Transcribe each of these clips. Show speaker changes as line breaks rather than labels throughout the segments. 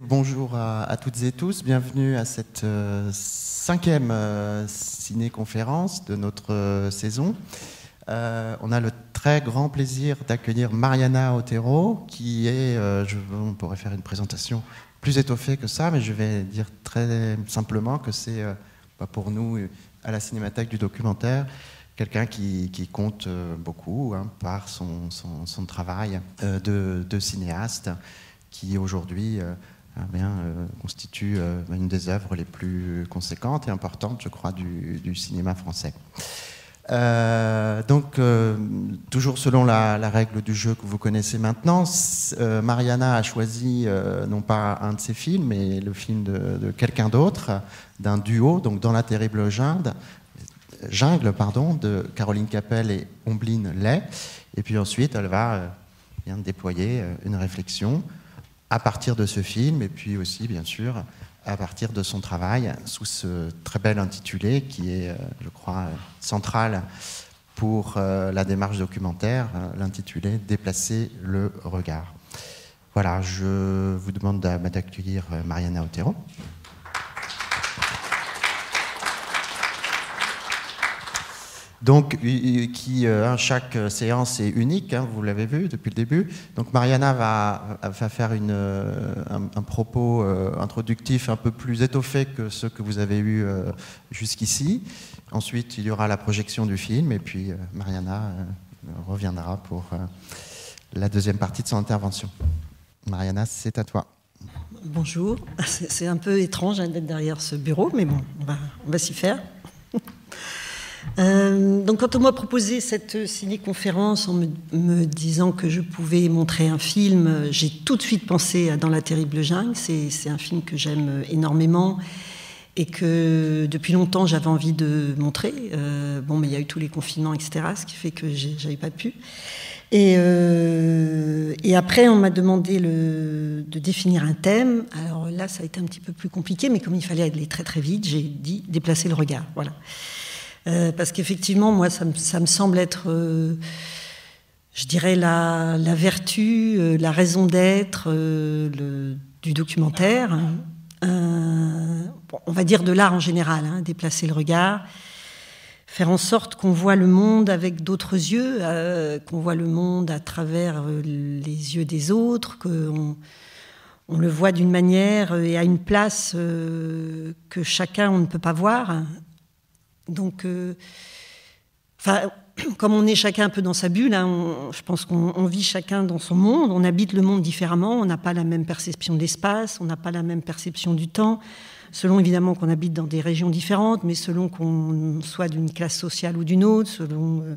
Bonjour à, toutes et tous, bienvenue à cette euh, cinquième euh, ciné-conférence de notre euh, saison. on a le très grand plaisir d'accueillir Mariana Otero, qui est, je, on pourrait faire une présentation plus étoffée que ça, mais je vais dire très simplement que c'est bah, pour nous, à la Cinémathèque du documentaire, quelqu'un qui, compte beaucoup hein, par son, travail de, de, cinéaste, qui aujourd'hui ah bien, euh, constitue euh, une des œuvres les plus conséquentes et importantes, je crois, du, cinéma français. Euh, donc, toujours selon la, règle du jeu que vous connaissez maintenant, Mariana a choisi non pas un de ses films, mais le film de, quelqu'un d'autre, d'un duo, donc dans la terrible jungle, pardon, de Caroline Capel et Ombline Lay. Et puis ensuite, elle va bien déployer une réflexion à partir de ce film et puis aussi, bien sûr, à partir de son travail sous ce très bel intitulé qui est, euh, je crois, central pour euh, la démarche documentaire, euh, l'intitulé Déplacer le regard. Voilà, je vous demande d'accueillir Mariana Otero. Donc, qui, euh, chaque euh, séance est unique, hein, vous l'avez vu depuis le début. Donc, Mariana va, faire une, euh, un, propos introductif un peu plus étoffé que ceux que vous avez eu jusqu'ici. Ensuite, il y aura la projection du film, et puis Mariana reviendra pour la deuxième partie de son intervention. Mariana, c'est à toi.
Bonjour. C'est un peu étrange hein, d'être derrière ce bureau, mais bon, on va, on va s'y faire. Euh, donc, quand on m'a proposé cette ciné-conférence en me, disant que je pouvais montrer un film, j'ai tout de suite pensé à Dans la terrible jungle. C'est un film que j'aime énormément et que depuis longtemps j'avais envie de montrer. Euh, bon, mais il y a eu tous les confinements, etc., ce qui fait que j'avais pas pu. Et, euh, et après, on m'a demandé de définir un thème. Alors là, ça a été un petit peu plus compliqué, mais comme il fallait aller très très vite, j'ai dit déplacer le regard. Voilà. Euh, parce qu'effectivement, moi, ça me, semble être, euh, je dirais, la, vertu, euh, la raison d'être du documentaire. Hein. on va dire de l'art en général, hein, déplacer le regard, faire en sorte qu'on voit le monde avec d'autres yeux, qu'on voit le monde à travers les yeux des autres, qu'on le voit d'une manière et à une place que chacun on ne peut pas voir. Hein. Donc, euh, comme on est chacun un peu dans sa bulle, hein, je pense qu'on vit chacun dans son monde, on habite le monde différemment, on n'a pas la même perception de l'espace, on n'a pas la même perception du temps, selon évidemment qu'on habite dans des régions différentes, mais selon qu'on soit d'une classe sociale ou d'une autre, selon euh,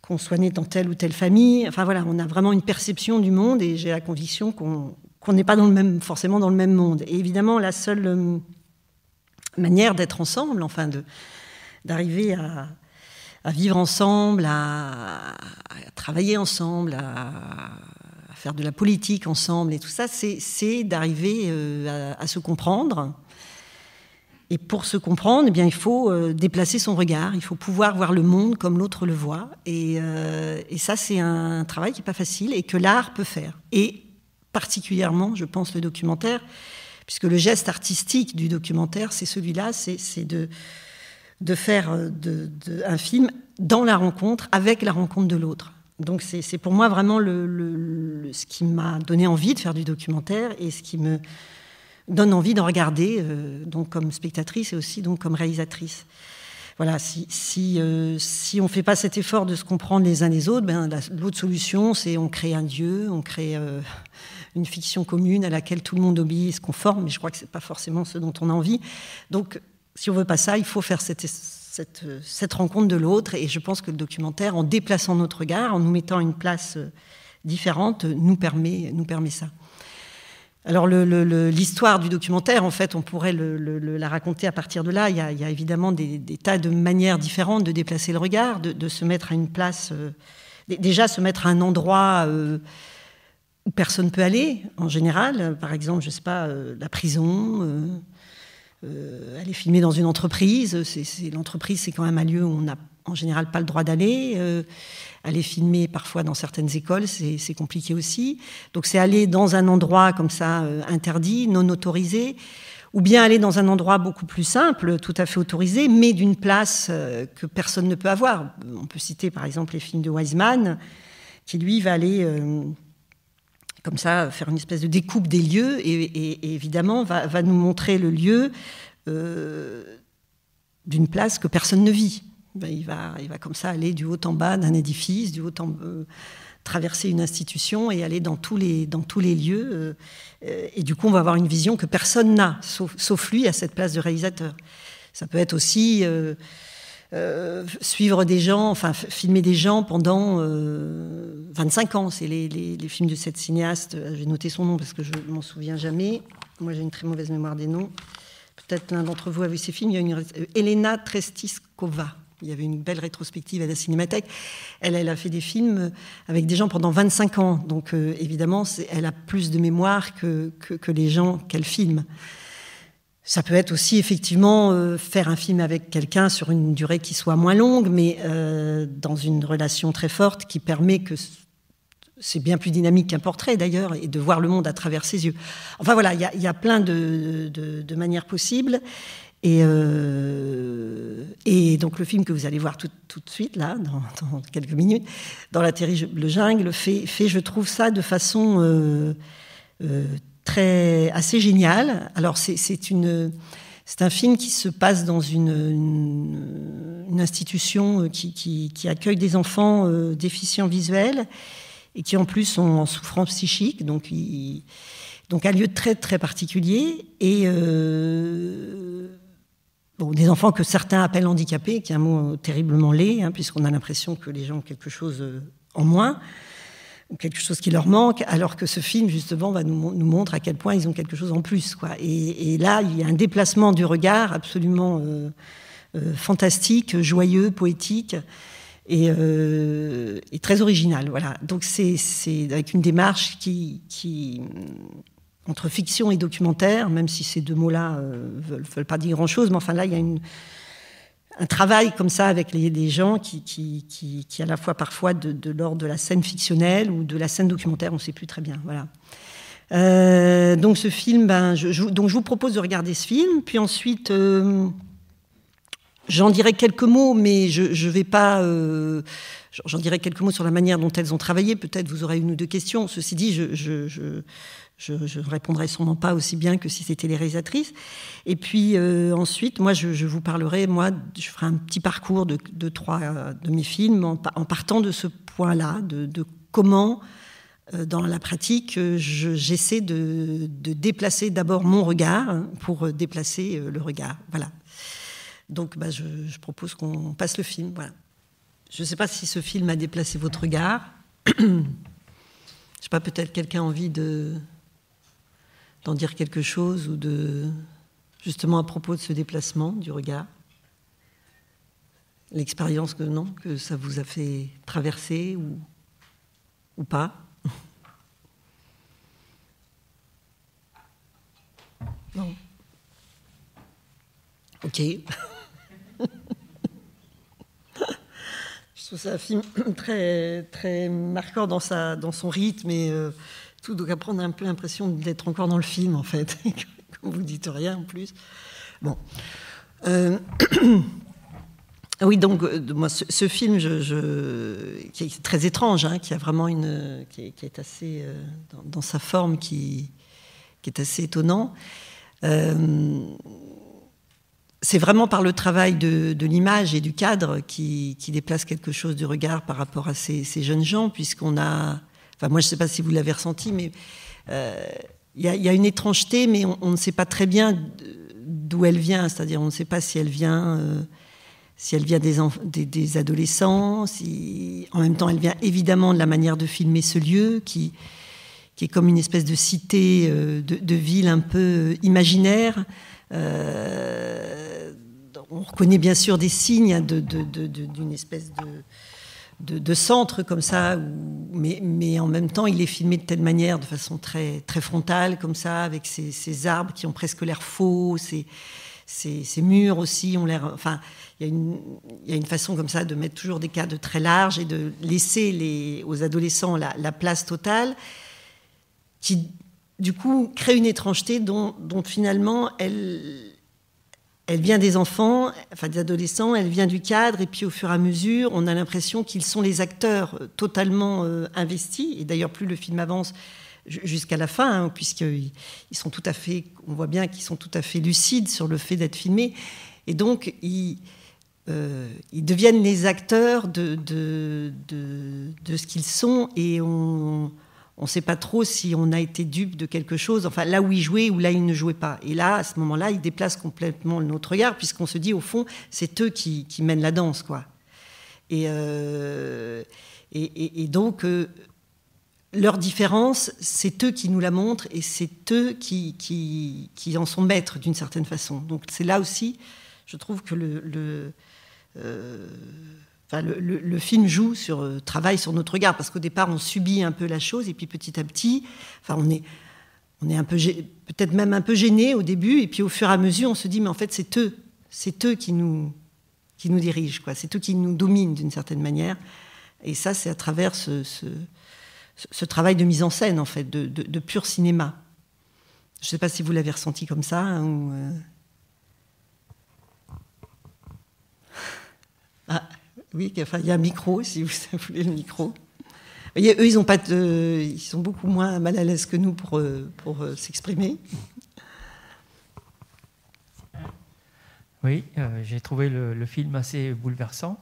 qu'on soit né dans telle ou telle famille. Enfin voilà, on a vraiment une perception du monde et j'ai la conviction qu'on n'est pas dans le même, forcément dans le même monde. Et évidemment, la seule euh, manière d'être ensemble, enfin de d'arriver à, vivre ensemble, à, travailler ensemble, à, faire de la politique ensemble et tout ça, c'est d'arriver euh, à, se comprendre. Et pour se comprendre, eh bien, il faut euh, déplacer son regard, il faut pouvoir voir le monde comme l'autre le voit. Et, euh, et ça, c'est un travail qui n'est pas facile et que l'art peut faire. Et particulièrement, je pense, le documentaire, puisque le geste artistique du documentaire, c'est celui-là, c'est de, de faire euh, un film dans la rencontre, avec la rencontre de l'autre. Donc c'est pour moi vraiment le, ce qui m'a donné envie de faire du documentaire et ce qui me donne envie d'en regarder euh, donc comme spectatrice et aussi donc comme réalisatrice. Voilà, si, si, euh, on ne fait pas cet effort de se comprendre les uns les autres, ben, l'autre solution, c'est on crée un dieu, on crée une fiction commune à laquelle tout le monde obéit et se conforme, mais je crois que ce n'est pas forcément ce dont on a envie. Donc si on veut pas ça, il faut faire cette, rencontre de l'autre. Et je pense que le documentaire, en déplaçant notre regard, en nous mettant à une place euh, différente, nous permet, ça. Alors l'histoire du documentaire, en fait, on pourrait la raconter à partir de là. Il y a, évidemment des, tas de manières différentes de déplacer le regard, de, se mettre à une place, euh, déjà se mettre à un endroit euh, où personne ne peut aller, en général. Par exemple, je ne sais pas, la prison, euh, aller filmer dans une entreprise. C'est, l'entreprise, c'est quand même un lieu où on n'a en général pas le droit d'aller. Euh, aller filmer parfois dans certaines écoles, c'est, compliqué aussi. Donc c'est aller dans un endroit comme ça euh, interdit, non autorisé, ou bien aller dans un endroit beaucoup plus simple, tout à fait autorisé, mais d'une place que personne ne peut avoir. On peut citer par exemple les films de Wiseman, qui lui va aller comme ça, faire une espèce de découpe des lieux, et, évidemment, va, nous montrer le lieu euh, d'une place que personne ne vit. Ben, il, va, il va comme ça aller du haut en bas d'un édifice, du haut en euh, traverser une institution et aller dans tous les, dans tous les lieux. Euh, et du coup, on va avoir une vision que personne n'a, sauf, lui, à cette place de réalisateur. Ça peut être aussi... Euh, suivre des gens, enfin filmer des gens pendant 25 euh, ans. C'est les, films de cette cinéaste. Euh, j'ai noté son nom parce que je m'en souviens jamais. Moi, j'ai une très mauvaise mémoire des noms. Peut-être l'un d'entre vous a vu ces films. Il y a une Elena Trestiskova. Il y avait une belle rétrospective à la Cinémathèque. Elle, elle a fait des films avec des gens pendant 25 ans. Donc, évidemment, elle a plus de mémoire que, que les gens qu'elle filme. Ça peut être aussi effectivement euh, faire un film avec quelqu'un sur une durée qui soit moins longue, mais euh, dans une relation très forte qui permet que c'est bien plus dynamique qu'un portrait d'ailleurs, et de voir le monde à travers ses yeux. Enfin voilà, il y, a plein de, manières possibles. Euh, et, donc le film que vous allez voir tout, de suite, là, dans, quelques minutes, dans la terrible jungle, fait, je trouve ça de façon très assez génial. Alors c'est une c'est un film qui se passe dans une, une, institution euh, qui, qui, accueille des enfants euh, déficients visuels et qui en plus sont en souffrance psychique, donc, donc un lieu très très particulier et euh, bon, des enfants que certains appellent handicapés, qui est un mot terriblement laid, hein, puisqu'on a l'impression que les gens ont quelque chose en moins quelque chose qui leur manque, alors que ce film, justement, va nous, nous montre à quel point ils ont quelque chose en plus. Quoi. Et, et là, il y a un déplacement du regard absolument euh, euh, fantastique, joyeux, poétique. Euh, et, très original, voilà. Donc c'est avec une démarche qui, qui, entre fiction et documentaire, même si ces deux mots-là ne veulent, veulent, pas dire grand-chose, mais enfin là, il y a une, un travail comme ça avec les, gens qui, qui, qui, qui, à la fois parfois de, de l'ordre de la scène fictionnelle ou de la scène documentaire, on ne sait plus très bien. Voilà. Euh, donc ce film, ben, je, donc je vous propose de regarder ce film, puis ensuite euh, j'en dirai quelques mots, mais je, je vais pas. Euh, j'en dirai quelques mots sur la manière dont elles ont travaillé. Peut-être vous aurez une ou deux questions. Ceci dit, je, je, je, répondrai sûrement pas aussi bien que si c'était les réalisatrices. Et puis euh, ensuite, moi, je, vous parlerai, moi, je ferai un petit parcours de, trois euh, de mes films en, partant de ce point-là, de, comment, euh, dans la pratique, j'essaie de, déplacer d'abord mon regard pour déplacer le regard. Voilà. Donc, bah, je, propose qu'on passe le film. Voilà. Je ne sais pas si ce film a déplacé votre regard. je ne sais pas, peut-être quelqu'un a envie de, d'en dire quelque chose ou de justement à propos de ce déplacement du regard, l'expérience que non que ça vous a fait traverser ou ou pas. Non. Ok. Je trouve ça un film très, très marquant dans, sa, dans son rythme et euh, tout. Donc après, on a un peu l'impression d'être encore dans le film, en fait, quand vous dites rien en plus. Bon. Euh, oui, donc, euh, moi, ce, film, je, qui est très étrange, hein, qui a vraiment une. qui est, assez. Euh, dans, sa forme, qui, qui est assez étonnant. c'est vraiment par le travail de, l'image et du cadre qui, déplace quelque chose du regard par rapport à ces jeunes gens, puisqu'on a moi, je ne sais pas si vous l'avez ressenti, mais euh, il y, a une étrangeté, mais on, ne sait pas très bien d'où elle vient. C'est-à-dire, on ne sait pas si elle vient euh, si elle vient des, adolescents, en même temps elle vient évidemment de la manière de filmer ce lieu qui, qui est comme une espèce de cité, euh, de, ville un peu imaginaire. on reconnaît bien sûr des signes d'une espèce de de, de centres comme ça, mais, mais, en même temps, il est filmé de telle manière, de façon très, très frontale, comme ça, avec ces, arbres qui ont presque l'air faux, ces, ces, murs aussi ont l'air. Enfin, il y, y, a une façon comme ça de mettre toujours des cadres très larges et de laisser les, aux adolescents la, place totale, qui du coup crée une étrangeté dont finalement elle elle vient des enfants, enfin des adolescents, elle vient du cadre, et puis au fur et à mesure, on a l'impression qu'ils sont les acteurs euh, totalement euh, investis, et d'ailleurs plus le film avance jusqu'à la fin, hein, puisqu'on sont tout à fait, on voit bien qu'ils sont tout à fait lucides sur le fait d'être filmés, et donc ils, euh, ils deviennent les acteurs de, de, de ce qu'ils sont, et on on ne sait pas trop si on a été dupe de quelque chose, enfin là où il jouait ou là où il ne jouait pas. Et là, à ce moment-là, il déplace complètement notre regard, puisqu'on se dit, au fond, c'est eux qui, mènent la danse. quoi. Et, euh, donc, euh, leur différence, c'est eux qui nous la montrent et c'est eux qui, en sont maîtres d'une certaine façon. Donc c'est là aussi, je trouve que le... Euh, le, film joue sur euh, travail sur notre regard parce qu'au départ on subit un peu la chose et puis petit à petit, enfin on est on est un peu peut-être même un peu gêné au début et puis au fur et à mesure on se dit mais en fait c'est eux c'est eux qui nous qui nous dirigent quoi c'est eux qui nous dominent d'une certaine manière et ça c'est à travers ce, ce, travail de mise en scène en fait de, de, pur cinéma. Je ne sais pas si vous l'avez ressenti comme ça hein, euh. ah. Oui, il y a un micro, si vous voulez le micro. eux, ils, ont pas ils sont beaucoup moins mal à l'aise que nous pour, euh, pour euh, s'exprimer.
Oui, euh, j'ai trouvé le, film assez bouleversant.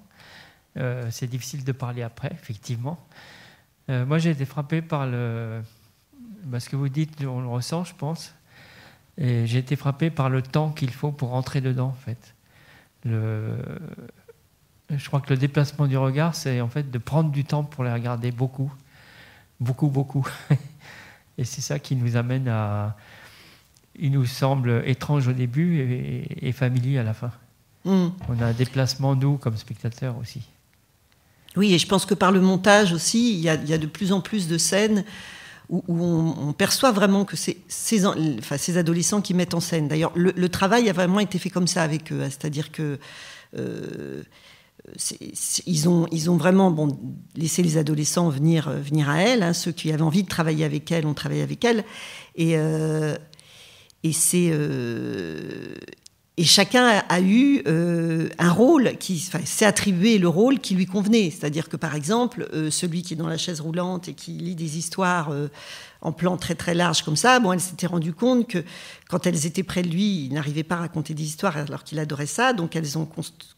c'est difficile de parler après, effectivement. moi, j'ai été frappé par le, bah, ce que vous dites, on le ressent, je pense. Et j'ai été frappé par le temps qu'il faut pour rentrer dedans, en fait. Le, je crois que le déplacement du regard, c'est en fait de prendre du temps pour les regarder beaucoup, beaucoup, beaucoup. Et c'est ça qui nous amène à. Il nous semble étrange au début et, familier à la fin. Hmm. On a un déplacement, nous, comme spectateurs aussi.
Oui, et je pense que par le montage aussi, il y a, de plus en plus de scènes où, on, perçoit vraiment que c'est ces, enfin, ces adolescents qui mettent en scène. D'ailleurs, le, travail a vraiment été fait comme ça avec eux, hein. c'est-à-dire que. Euh, ils, ont, ils ont vraiment bon, laissé les adolescents venir, euh, venir à elle. Hein. ceux qui avaient envie de travailler avec elle ont travaillé avec elle. Et, euh, et, euh, et chacun a, a eu euh, un rôle, qui s'est attribué le rôle qui lui convenait. C'est-à-dire que, par exemple, celui qui est dans la chaise roulante et qui lit des histoires en plan très très large comme ça. Bon, elle s'était rendu compte que quand elles étaient près de lui, il n'arrivait pas à raconter des histoires alors qu'il adorait ça. Donc elles ont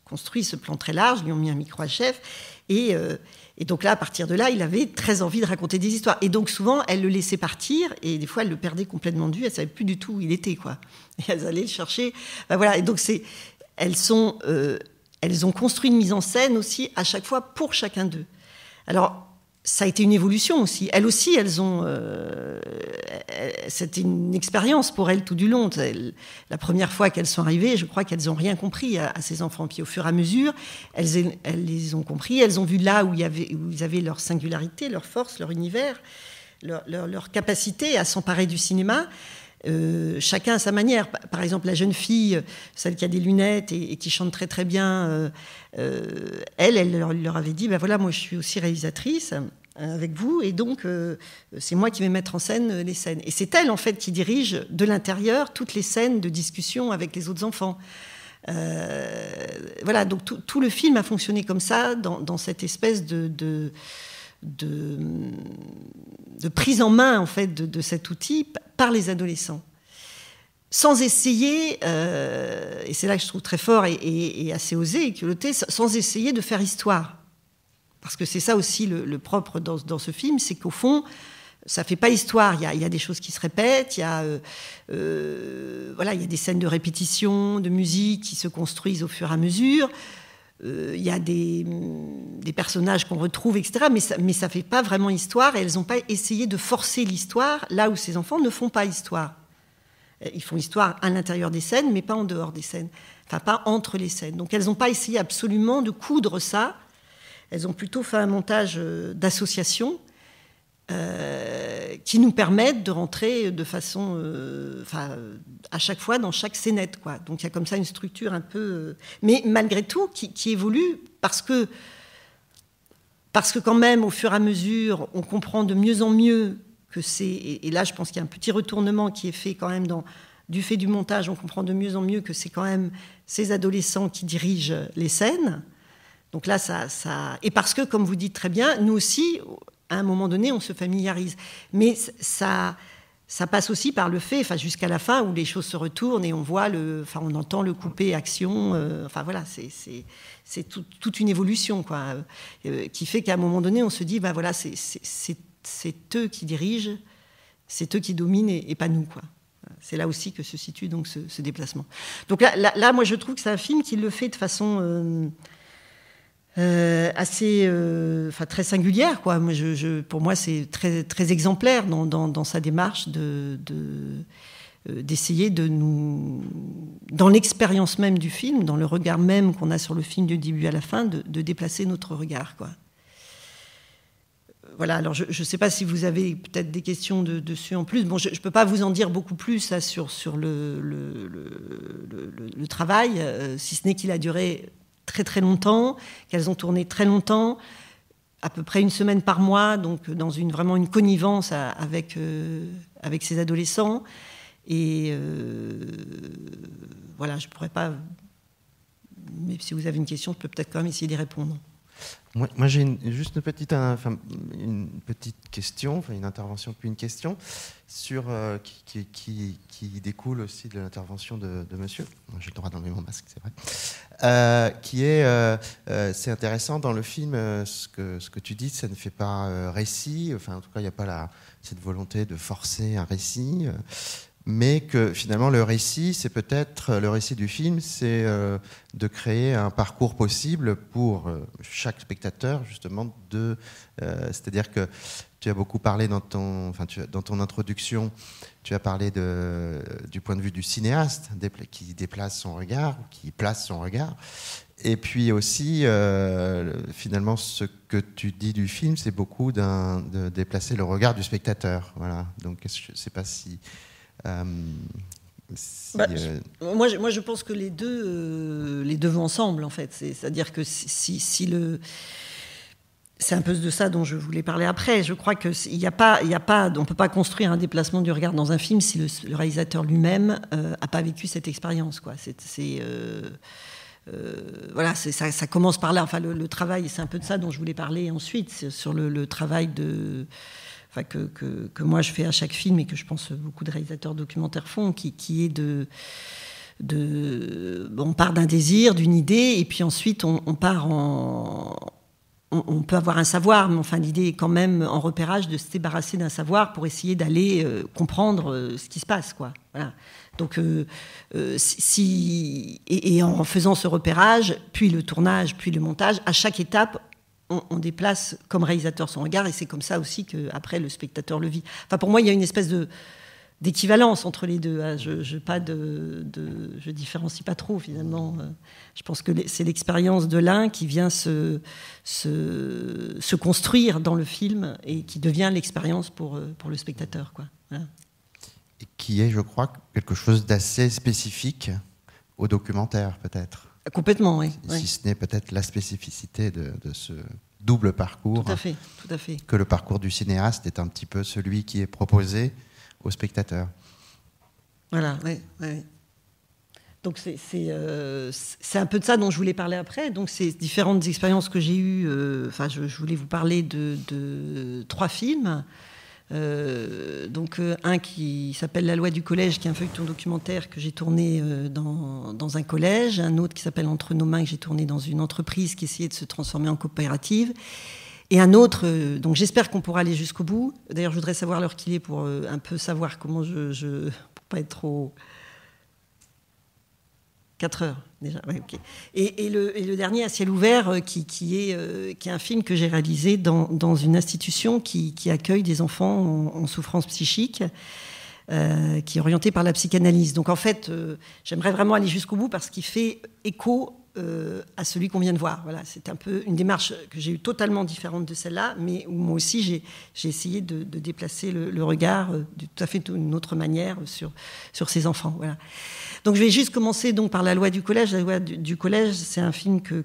construit ce plan très large, lui ont mis un micro à chef. Euh, et, donc là, à partir de là, il avait très envie de raconter des histoires. Et donc souvent, elle le laissait partir et des fois, elle le perdait complètement de vue. Elle savait plus du tout où il était, quoi. Et elles allaient le chercher. Ben voilà. Et donc c'est, elles euh, elles ont construit une mise en scène aussi à chaque fois pour chacun d'eux. Alors ça a été une évolution aussi. Elles aussi, elles ont. Euh, euh, c'était une expérience pour elles tout du long. la première fois qu'elles sont arrivées, je crois qu'elles n'ont rien compris à, ces enfants. Puis au fur et à mesure, elles, les ont compris. Elles ont vu là où, y avait, ils avaient leur singularité, leur force, leur univers, leur capacité à s'emparer du cinéma. Euh, chacun à sa manière. Par exemple, la jeune fille, euh, celle qui a des lunettes et, qui chante très très bien, euh, elle, elle leur, avait dit, ben voilà, moi je suis aussi réalisatrice avec vous, et donc c'est moi qui vais mettre en scène les scènes. Et c'est elle, en fait, qui dirige de l'intérieur toutes les scènes de discussion avec les autres enfants. voilà, donc tout, le film a fonctionné comme ça, dans, cette espèce de de, prise en main en fait de, cet outil par les adolescents, sans essayer, euh, et c'est là que je trouve très fort et, assez osé sans essayer de faire histoire. Parce que c'est ça aussi le, propre dans, ce film, c'est qu'au fond, ça fait pas histoire. Il y, a, des choses qui se répètent, il y a, euh, euh, voilà, il y a des scènes de répétition, de musique qui se construisent au fur et à mesure. Euh, il y a des, mm, personnages qu'on retrouve, etc. Mais ça, mais fait pas vraiment histoire et elles n'ont pas essayé de forcer l'histoire là où ces enfants ne font pas histoire. Euh, ils font histoire à l'intérieur des scènes, mais pas en dehors des scènes, enfin pas entre les scènes. Donc elles n'ont pas essayé absolument de coudre ça. Elles ont plutôt fait un montage euh, d'association. Euh, qui nous permettent de rentrer de façon, euh, Enfin, à chaque fois dans chaque scénette, quoi. Donc il y a comme ça une structure un peu, euh, mais malgré tout qui, évolue parce que parce que quand même au fur et à mesure on comprend de mieux en mieux que c'est et, là je pense qu'il y a un petit retournement qui est fait quand même dans du fait du montage, on comprend de mieux en mieux que c'est quand même ces adolescents qui dirigent les scènes. Donc là, ça, ça... Et parce que, comme vous dites très bien, nous aussi, à un moment donné, on se familiarise. Mais ça, ça passe aussi par le fait, enfin jusqu'à la fin où les choses se retournent et on voit le, enfin on entend le coupé action, euh, enfin voilà, c'est c'est toute une évolution quoi, euh, euh, qui fait qu'à un moment donné on se dit bah voilà c'est eux qui dirigent, c'est eux qui dominent et, pas nous quoi. C'est là aussi que se situe donc ce, déplacement. Donc là, là, moi je trouve que c'est un film qui le fait de façon euh, assez, euh, enfin très singulière quoi. Moi, je, pour moi, c'est très très exemplaire dans, dans, sa démarche de, euh, d'essayer de, de nous, dans l'expérience même du film, dans le regard même qu'on a sur le film du début à la fin, de, déplacer notre regard quoi. Voilà, alors je ne sais pas si vous avez peut-être des questions de, dessus en plus. Bon, je ne peux pas vous en dire beaucoup plus sur, sur le, le, le, le travail, si ce n'est qu'il a duré très très longtemps, qu'elles ont tourné très longtemps, à peu près une semaine par mois, donc euh, dans une, vraiment une connivence avec, euh, avec ces adolescents. Et
euh,
voilà, je ne pourrais pas. Mais si vous avez une question, je peux peut-être quand même essayer d'y répondre.
Moi, j'ai juste une petite, une petite question, enfin, une intervention puis une question sur, euh, qui, qui, qui, découle aussi de l'intervention de, monsieur. J'ai le droit d'enlever mon masque, c'est vrai. Euh, qui est, euh, c'est intéressant dans le film, ce, que, ce que tu dis, ça ne fait pas récit, enfin en tout cas il n'y a pas la, cette volonté de forcer un récit mais que finalement le récit, c'est peut-être le récit du film, c'est euh, de créer un parcours possible pour euh, chaque spectateur justement de, euh, c'est-à-dire que tu as beaucoup parlé dans ton, enfin, dans ton introduction, tu as parlé de, du point de vue du cinéaste qui déplace son regard, qui place son regard, et puis aussi finalement ce que tu dis du film, c'est beaucoup de déplacer le regard du spectateur, voilà. Donc je ne sais pas si euh, bah, euh,
moi, je, moi, je pense que les deux, euh, les deux vont ensemble, en fait. C'est-à-dire que si, le. C'est un peu de ça dont je voulais parler après. Je crois il n'y a pas, il a pas, on peut pas construire un déplacement du regard dans un film si le, réalisateur lui-même n'a pas vécu cette expérience. Quoi. C'est, voilà, ça, ça, commence par là. Enfin, le, travail, c'est un peu de ça dont je voulais parler ensuite sur le travail de que, que, que, moi je fais à chaque film et que je pense beaucoup de réalisateurs documentaires font, qui, qui est de... de on part d'un désir, d'une idée, et puis ensuite on, part en, on, peut avoir un savoir, mais enfin l'idée est quand même en repérage de se débarrasser d'un savoir pour essayer d'aller euh, comprendre euh, ce qui se passe, quoi. Voilà. Donc, euh, si et, en faisant ce repérage, puis le tournage, puis le montage, à chaque étape, on, déplace comme réalisateur son regard et c'est comme ça aussi que après le spectateur le vit. Enfin, pour moi, il y a une espèce de d'équivalence entre les deux. Hein. Je, ne pas de, je différencie pas trop finalement. Euh. Je pense que c'est l'expérience de l'un qui vient se, se, construire dans le film et qui devient l'expérience pour, euh, pour le spectateur. Quoi. Hein.
Et qui est, je crois, quelque chose d'assez spécifique au documentaire peut-être.
Complètement, oui. Si, ce
n'est peut-être la spécificité de, ce double parcours. fait, Que le parcours du cinéaste est un petit peu celui qui est proposé au spectateur.
Voilà, oui. Donc euh, c'est un peu de ça dont je voulais parler après. Donc ces différentes expériences que j'ai eues. Euh, enfin, je, voulais vous parler de, de trois films. Euh, donc euh, un qui s'appelle La loi du collège, qui est un feuilleton documentaire que j'ai tourné euh, dans, un collège, un autre qui s'appelle Entre nos mains, que j'ai tourné dans une entreprise qui essayait de se transformer en coopérative, et un autre, donc j'espère qu'on pourra aller jusqu'au bout. D'ailleurs, je voudrais savoir l'heure qu'il est pour un peu savoir comment je... je pour pas être trop... 4 heures et, le, dernier, À ciel ouvert, euh, qui, est, euh, qui est un film que j'ai réalisé dans, une institution qui, accueille des enfants en, souffrance psychique. Euh, qui est orienté par la psychanalyse. Donc en fait, j'aimerais vraiment aller jusqu'au bout parce qu'il fait écho euh, à celui qu'on vient de voir. Voilà, c'est un peu une démarche que j'ai eue totalement différente de celle-là, mais où moi aussi j'ai essayé de, déplacer le, regard euh, de tout à fait d'une autre manière euh, sur, sur ces enfants. Voilà. Donc je vais juste commencer donc par la loi du collège. La loi du, collège, c'est un film que,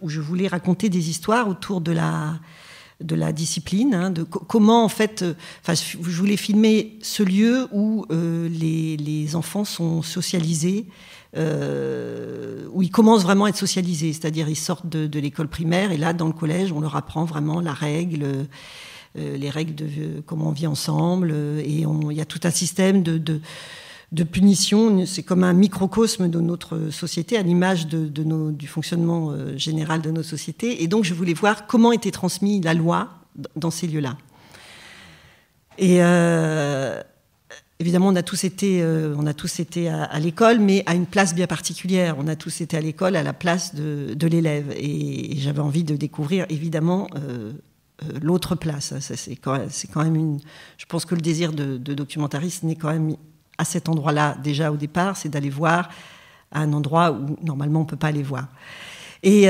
où je voulais raconter des histoires autour de la de la discipline, hein, de comment en fait, je voulais filmer ce lieu où les, les, enfants sont socialisés, euh, où ils commencent vraiment à être socialisés, c'est-à-dire ils sortent de, l'école primaire et là, dans le collège, on leur apprend vraiment la règle. Euh, les règles de euh, comment on vit ensemble. Euh, et il y a tout un système de, de, punition. C'est comme un microcosme de notre société, à l'image de, nos, du fonctionnement général de nos sociétés. Et donc, je voulais voir comment était transmise la loi dans ces lieux-là. Et Évidemment, on a tous été, euh, on a tous été à, l'école, mais à une place bien particulière. On a tous été à l'école à la place de, l'élève. Et, j'avais envie de découvrir, évidemment, euh, euh, l'autre place. C'est quand, quand, même une. Je pense que le désir de, de documentariste n'est quand même à cet endroit-là, déjà au départ, c'est d'aller voir à un endroit où normalement on ne peut pas aller voir. Et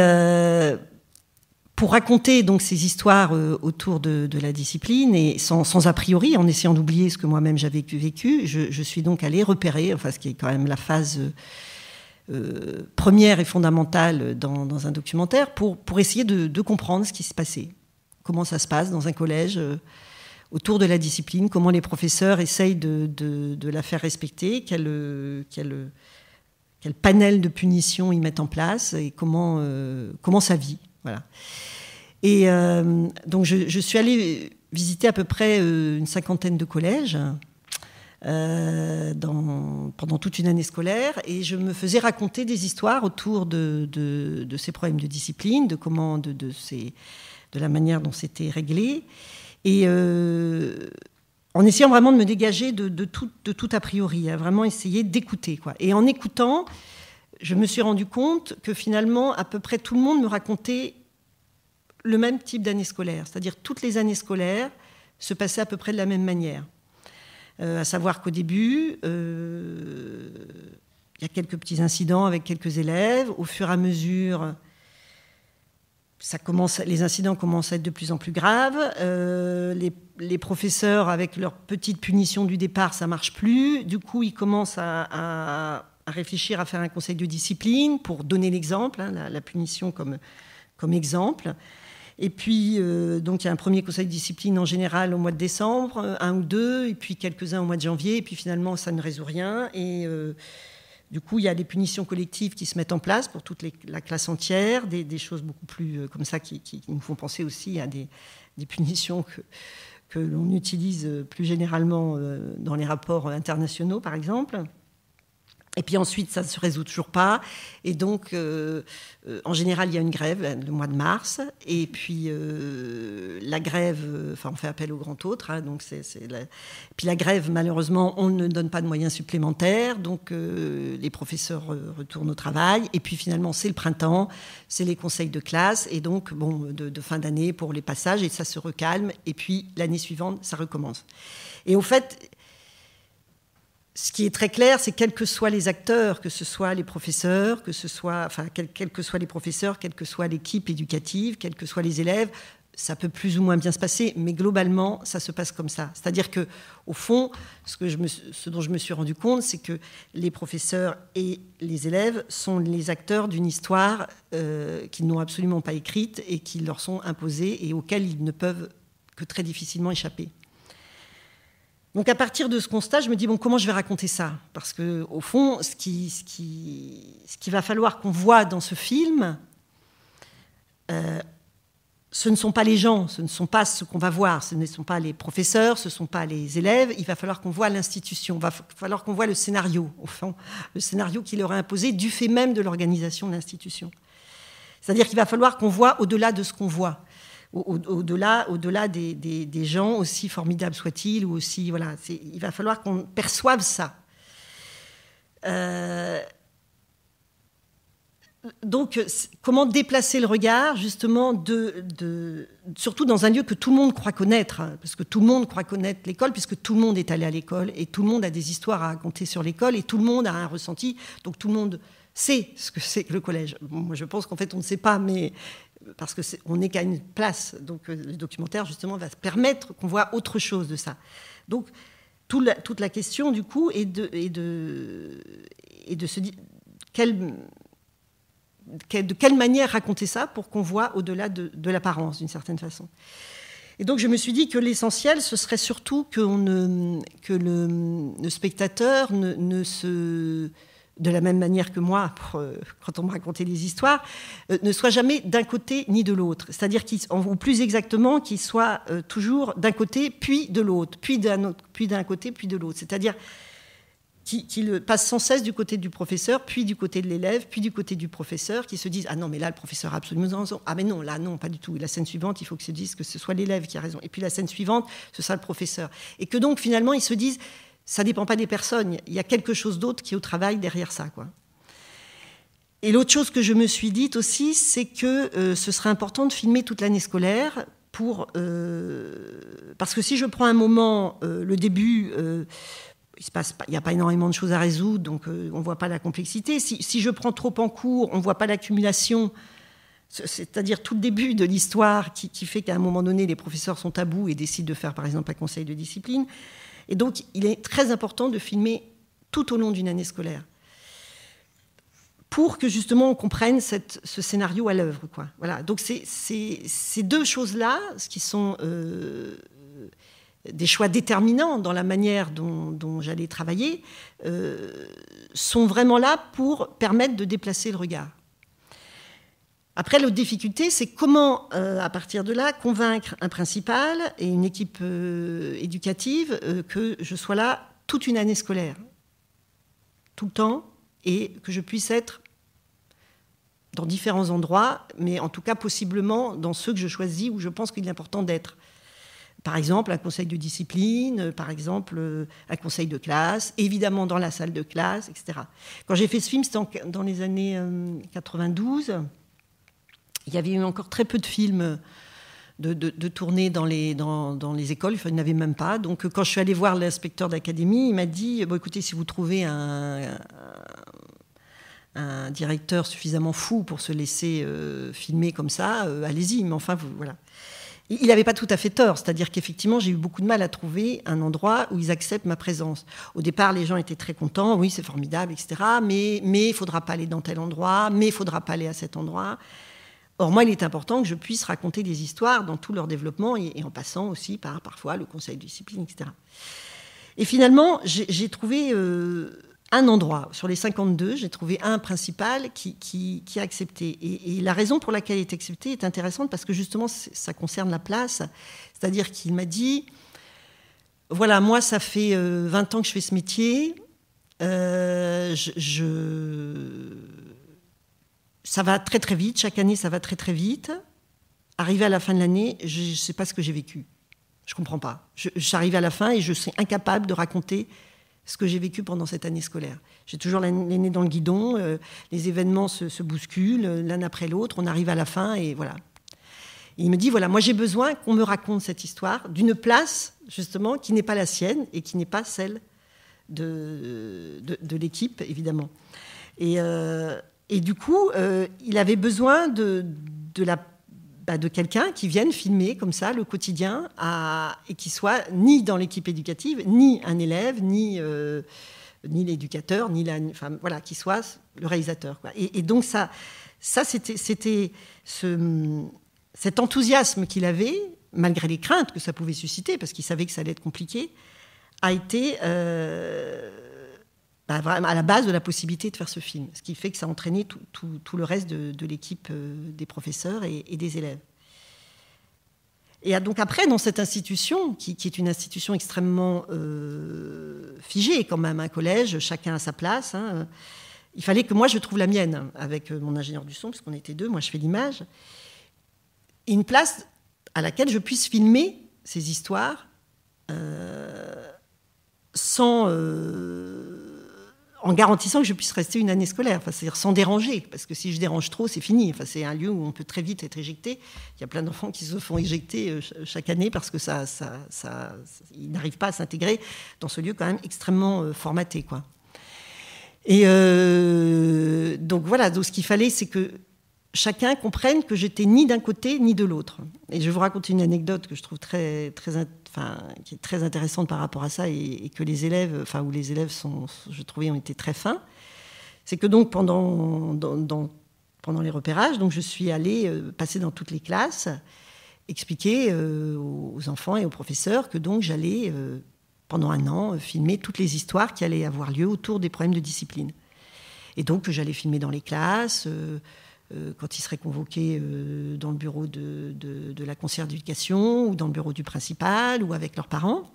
pour raconter donc ces histoires euh, autour de, la discipline et sans, a priori, en essayant d'oublier ce que moi-même j'avais vécu, je, suis donc allée repérer, enfin ce qui est quand même la phase euh, euh, première et fondamentale dans, un documentaire, pour, essayer de, comprendre ce qui se passait, comment ça se passe dans un collège. autour de la discipline, comment les professeurs essayent de, la faire respecter, quel, panel de punitions ils mettent en place et comment, comment ça vit. Voilà. Et euh, donc, je, suis allée visiter à peu près euh, une cinquantaine de collèges euh, dans, pendant toute une année scolaire et je me faisais raconter des histoires autour de, ces problèmes de discipline, de comment, de, de la manière dont c'était réglé. Et en essayant vraiment de me dégager de, tout, tout, a priori, à hein, vraiment essayer d'écouter. Et en écoutant, je me suis rendu compte que finalement, à peu près tout le monde me racontait le même type d'année scolaire, c'est-à-dire toutes les années scolaires se passaient à peu près de la même manière. Euh, à savoir qu'au début, euh, il y a quelques petits incidents avec quelques élèves. Au fur et à mesure, les incidents commencent à être de plus en plus graves. Euh, les, professeurs, avec leur petite punition du départ, ça marche plus. Du coup, ils commencent à, réfléchir à faire un conseil de discipline pour donner l'exemple, hein, la, punition comme exemple. Et puis, euh, il y a un premier conseil de discipline en général au mois de décembre, euh, un ou deux, et puis quelques-uns au mois de janvier, et puis finalement, ça ne résout rien. Et euh, du coup, il y a des punitions collectives qui se mettent en place pour toute la classe entière, des, choses beaucoup plus comme ça qui, nous font penser aussi à des, punitions que l'on utilise plus généralement dans les rapports internationaux, par exemple. Et puis ensuite, ça ne se résout toujours pas. Et donc, euh, euh, en général, il y a une grève euh, le mois de mars. Et puis, la grève, enfin, on fait appel au grand autre. Hein, donc c'est la... Puis la grève, malheureusement, on ne donne pas de moyens supplémentaires. Donc, les professeurs retournent au travail. Et puis, finalement, c'est le printemps, c'est les conseils de classe. Et donc, bon, de, de fin d'année pour les passages. Et ça se recalme. Et puis, l'année suivante, ça recommence. Et au fait, ce qui est très clair, c'est quels que soient les acteurs, que ce soit les professeurs, que ce soit, enfin, que soient les professeurs, quelle que soit l'équipe éducative, quels que soient les élèves, ça peut plus ou moins bien se passer, mais globalement, ça se passe comme ça. C'est-à-dire que, au fond, ce, dont je me suis rendu compte, c'est que les professeurs et les élèves sont les acteurs d'une histoire euh, qu'ils n'ont absolument pas écrite et qui leur sont imposées et auxquelles ils ne peuvent que très difficilement échapper. Donc à partir de ce constat, je me dis, bon, comment je vais raconter ça Parce que au fond, ce qu'il qui, va falloir qu'on voit dans ce film, euh, ce ne sont pas les gens, ce ne sont pas ce qu'on va voir, ce ne sont pas les professeurs, ce ne sont pas les élèves, il va falloir qu'on voit l'institution, il va falloir qu'on voit le scénario, au fond, le scénario qui leur a imposé du fait même de l'organisation de l'institution. C'est-à-dire qu'il va falloir qu'on voit au-delà de ce qu'on voit au-delà au, delà des, gens, aussi formidables soient-ils, ou aussi. Voilà, il va falloir qu'on perçoive ça. Euh, donc, comment déplacer le regard, justement, de, surtout dans un lieu que tout le monde croit connaître, hein, parce que tout le monde croit connaître l'école, puisque tout le monde est allé à l'école, et tout le monde a des histoires à raconter sur l'école, et tout le monde a un ressenti, donc tout le monde sait ce que c'est que le collège. moi, je pense qu'en fait, on ne sait pas, mais parce qu'on n'est on qu'à une place. Donc euh, le documentaire, justement, va permettre qu'on voit autre chose de ça. Donc toute la question, du coup, est de, de, de se dire de quelle manière raconter ça pour qu'on voit au-delà de, l'apparence, d'une certaine façon. Et donc je me suis dit que l'essentiel, ce serait surtout que, ne, que le, spectateur ne se de la même manière que moi, euh, quand on me racontait les histoires, euh, ne soit jamais d'un côté ni de l'autre. C'est-à-dire, ou plus exactement, qu'il soit euh, toujours d'un côté, puis de l'autre, puis d'un puis d'un côté, puis de l'autre. C'est-à-dire qu'il passe sans cesse du côté du professeur, puis du côté de l'élève, puis du côté du professeur, qui se disent Ah non, mais là, le professeur a absolument raison. Ah, mais non, là, non, pas du tout. la scène suivante, il faut que se dise que ce soit l'élève qui a raison. Et puis la scène suivante, ce sera le professeur. Et que donc, finalement, ils se disent ça ne dépend pas des personnes. Il y a quelque chose d'autre qui est au travail derrière ça. Quoi. Et l'autre chose que je me suis dite aussi, c'est que euh, ce serait important de filmer toute l'année scolaire. Pour, euh, parce que si je prends un moment, euh, le début, il n'y a pas énormément de choses à résoudre, donc on ne voit pas la complexité. Si, je prends trop en cours, on ne voit pas l'accumulation, c'est-à-dire tout le début de l'histoire qui, qui, fait qu'à un moment donné, les professeurs sont à bout et décident de faire, par exemple, un conseil de discipline. Et donc, il est très important de filmer tout au long d'une année scolaire pour que justement on comprenne ce scénario à l'œuvre. Voilà. Donc ces deux choses-là, ce qui sont euh, des choix déterminants dans la manière dont, j'allais travailler, euh, sont vraiment là pour permettre de déplacer le regard. Après, l'autre difficulté, c'est comment, euh, à partir de là, convaincre un principal et une équipe euh, éducative euh, que je sois là toute une année scolaire, tout le temps, et que je puisse être dans différents endroits, mais en tout cas possiblement dans ceux que je choisis où je pense qu'il est important d'être. Par exemple, un conseil de discipline, par exemple, un conseil de classe, évidemment dans la salle de classe, etc. Quand j'ai fait ce film, c'était dans les années 92. Il y avait eu encore très peu de films de, de, dans les, dans, dans les écoles, il n'y en avait même pas. Donc quand je suis allée voir l'inspecteur d'académie, il m'a dit, bon, écoutez, si vous trouvez un, un directeur suffisamment fou pour se laisser euh, filmer comme ça, euh, allez-y, mais enfin, voilà. Il n'avait pas tout à fait tort, c'est-à-dire qu'effectivement, j'ai eu beaucoup de mal à trouver un endroit où ils acceptent ma présence. Au départ, les gens étaient très contents, oui, c'est formidable, etc., mais il ne faudra pas aller dans tel endroit, mais il ne faudra pas aller à cet endroit. Or, moi, il est important que je puisse raconter des histoires dans tout leur développement et, en passant aussi par parfois le conseil de discipline, etc. Et finalement, j'ai trouvé euh, un endroit. Sur les 52, j'ai trouvé un principal qui, a accepté. Et, la raison pour laquelle il est accepté est intéressante parce que justement, ça concerne la place. C'est-à-dire qu'il m'a dit voilà, moi, ça fait 20 euh, ans que je fais ce métier. Euh, je ça va très très vite, chaque année ça va très très vite. Arrivé à la fin de l'année, je ne sais pas ce que j'ai vécu. Je ne comprends pas. J'arrive à la fin et je suis incapable de raconter ce que j'ai vécu pendant cette année scolaire. J'ai toujours l'année dans le guidon, euh, les événements se, bousculent euh, l'un après l'autre, on arrive à la fin et voilà. il me dit, voilà, moi j'ai besoin qu'on me raconte cette histoire d'une place, justement, qui n'est pas la sienne et qui n'est pas celle de, de, l'équipe, évidemment. Et, euh, et du coup, euh, il avait besoin de, de, bah, de quelqu'un qui vienne filmer comme ça le quotidien à, et qui soit ni dans l'équipe éducative, ni un élève, ni, euh, ni l'éducateur, ni la. Enfin, voilà, qui soit le réalisateur. Et, donc, ça, ça c'était ce, cet enthousiasme qu'il avait, malgré les craintes que ça pouvait susciter, parce qu'il savait que ça allait être compliqué, a été. Euh, bah, à la base de la possibilité de faire ce film. Ce qui fait que ça a entraîné tout, le reste de, l'équipe euh, des professeurs et, des élèves. Et donc après, dans cette institution, qui, est une institution extrêmement euh, figée quand même, un collège, chacun à sa place, hein, il fallait que moi je trouve la mienne avec euh, mon ingénieur du son, parce qu'on était deux, moi je fais l'image, une place à laquelle je puisse filmer ces histoires sans en garantissant que je puisse rester une année scolaire, enfin, c'est-à-dire sans déranger, parce que si je dérange trop, c'est fini. Enfin, c'est un lieu où on peut très vite être éjecté. Il y a plein d'enfants qui se font éjecter euh, euh, chaque année parce que ça, ça, ça n'arrivent pas à s'intégrer dans ce lieu quand même extrêmement euh, formaté, quoi. Et donc voilà, donc ce qu'il fallait, c'est que chacun comprenne que j'étais ni d'un côté ni de l'autre. Et je vous raconte une anecdote que je trouve très, très intéressante qui est très intéressante par rapport à ça et, que les élèves, enfin, où les élèves sont, je trouvais, ont été très fins. C'est que donc pendant, pendant les repérages, donc je suis allée euh, passer dans toutes les classes, expliquer euh, aux enfants et aux professeurs que donc j'allais euh, pendant un an filmer toutes les histoires qui allaient avoir lieu autour des problèmes de discipline. Et donc que j'allais filmer dans les classes. Euh, quand il seraient convoqué euh, dans le bureau de, de, la conseillère d'éducation ou dans le bureau du principal ou avec leurs parents.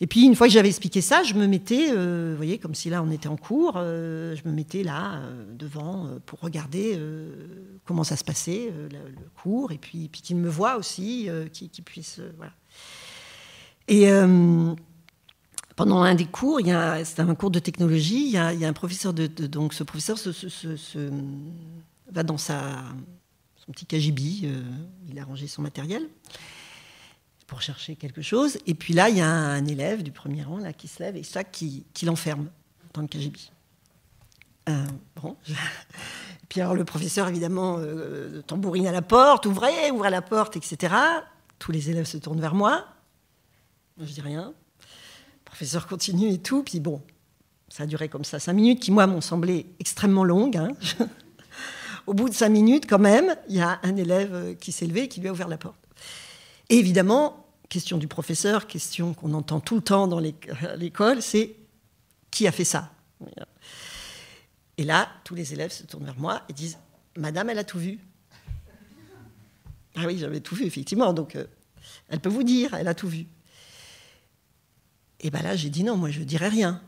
Et puis, une fois que j'avais expliqué ça, je me mettais, euh, vous voyez, comme si là on était en cours, je me mettais là devant pour regarder comment ça se passait, le, cours, et puis, puis qu'ils me voient aussi, qu'ils puissent. voilà. Et pendant un des cours, c'est un cours de technologie, il y, a, y a un professeur de, Donc, ce professeur se, va dans sa, son petit cagibi, euh, il a rangé son matériel pour chercher quelque chose. Et puis là, il y a un, élève du premier rang là, qui se lève et ça, qui, qui l'enferme dans le cagibi. Euh, bon. puis alors le professeur, évidemment, euh, tambourine à la porte, ouvrez, ouvrez la porte, etc. Tous les élèves se tournent vers moi. Je dis rien. Le professeur continue et tout. Puis bon, ça a duré comme ça cinq minutes, qui, moi, m'ont semblé extrêmement longues. Hein. au bout de cinq minutes, quand même, il y a un élève euh, qui s'est levé et qui lui a ouvert la porte. Et évidemment, question du professeur, question qu'on entend tout le temps dans euh, l'école, c'est qui a fait ça Et là, tous les élèves se tournent vers moi et disent Madame, elle a tout vu. Ah oui, j'avais tout vu, effectivement. Donc, euh, elle peut vous dire, elle a tout vu. Et bien là, j'ai dit non, moi, je ne dirai rien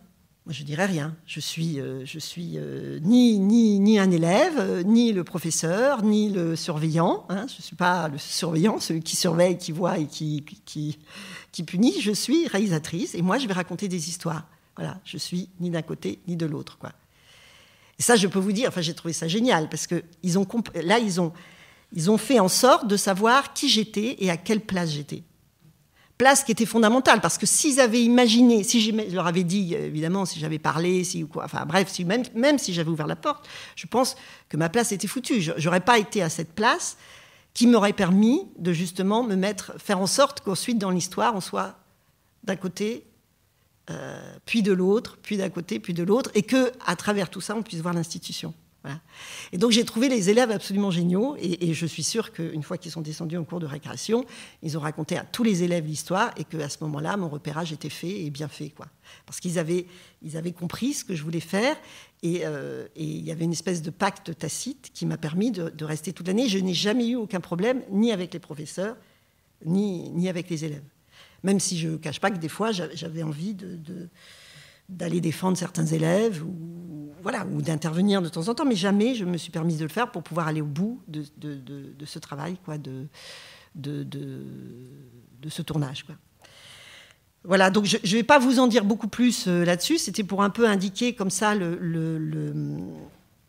je dirais rien. Je suis, euh, je suis euh, ni, ni, ni, un élève, euh, ni le professeur, ni le surveillant. Hein. Je ne suis pas le surveillant, celui qui surveille, qui voit et qui, qui, qui, punit. Je suis réalisatrice et moi, je vais raconter des histoires. Voilà, je suis ni d'un côté ni de l'autre. Quoi. Et ça, je peux vous dire, enfin, j'ai trouvé ça génial parce que ils ont là, ils ont, ils ont fait en sorte de savoir qui j'étais et à quelle place j'étais place qui était fondamentale, parce que s'ils avaient imaginé, si je leur avais dit, évidemment, si j'avais parlé, si ou quoi, enfin bref, même, si j'avais ouvert la porte, je pense que ma place était foutue. n'aurais pas été à cette place qui m'aurait permis de justement me mettre, faire en sorte qu'ensuite dans l'histoire, on soit d'un côté, euh, puis de l'autre, puis d'un côté, puis de l'autre, et que à travers tout ça, on puisse voir l'institution. Et donc j'ai trouvé les élèves absolument géniaux, et, je suis sûre qu'une fois qu'ils sont descendus en cours de récréation, ils ont raconté à tous les élèves l'histoire, et qu'à ce moment-là, mon repérage était fait et bien fait. Quoi. Parce qu'ils avaient, ils avaient compris ce que je voulais faire, et, euh, il y avait une espèce de pacte tacite qui m'a permis de, rester toute l'année. Je n'ai jamais eu aucun problème, ni avec les professeurs, ni, ni avec les élèves. Même si je ne cache pas que des fois, j'avais envie de, de d'aller défendre certains élèves ou, voilà, ou d'intervenir de temps en temps, mais jamais je me suis permise de le faire pour pouvoir aller au bout de, ce travail, quoi, de, de, ce tournage. Quoi. Voilà, donc je ne vais pas vous en dire beaucoup plus euh, là-dessus, c'était pour un peu indiquer comme ça le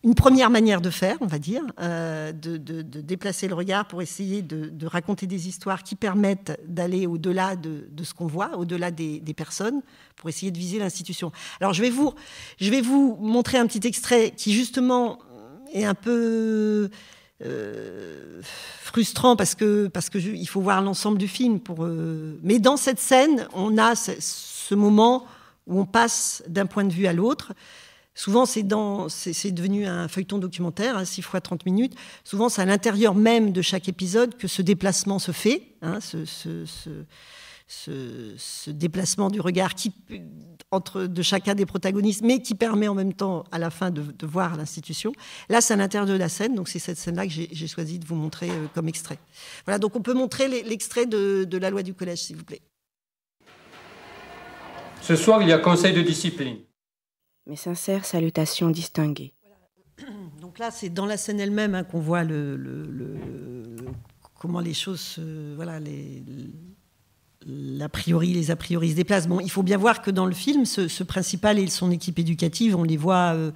une première manière de faire, on va dire, euh, de, déplacer le regard pour essayer de, raconter des histoires qui permettent d'aller au-delà de, ce qu'on voit, au-delà des, personnes, pour essayer de viser l'institution. Alors je vais, vous, je vais vous montrer un petit extrait qui justement est un peu euh, frustrant parce que parce que il faut voir l'ensemble du film pour. Euh, mais dans cette scène, on a ce moment où on passe d'un point de vue à l'autre. Souvent, c'est devenu un feuilleton documentaire, à hein, 6 fois 30 minutes. Souvent, c'est à l'intérieur même de chaque épisode que ce déplacement se fait, hein, ce, déplacement du regard entre, de chacun des protagonistes, mais qui permet en même temps, à la fin, de, voir l'institution. Là, c'est à l'intérieur de la scène, donc c'est cette scène-là que j'ai choisi de vous montrer euh, comme extrait. Voilà, donc on peut montrer l'extrait de la loi du collège, s'il vous plaît.
Ce soir, il y a conseil de discipline.
Mes sincères salutations distinguées. Donc là, c'est dans la scène elle-même hein, qu'on voit le, comment les choses, voilà, les, l'a priori, les a priori se déplacent. Bon, il faut bien voir que dans le film, ce, principal et son équipe éducative, on les voit. Euh,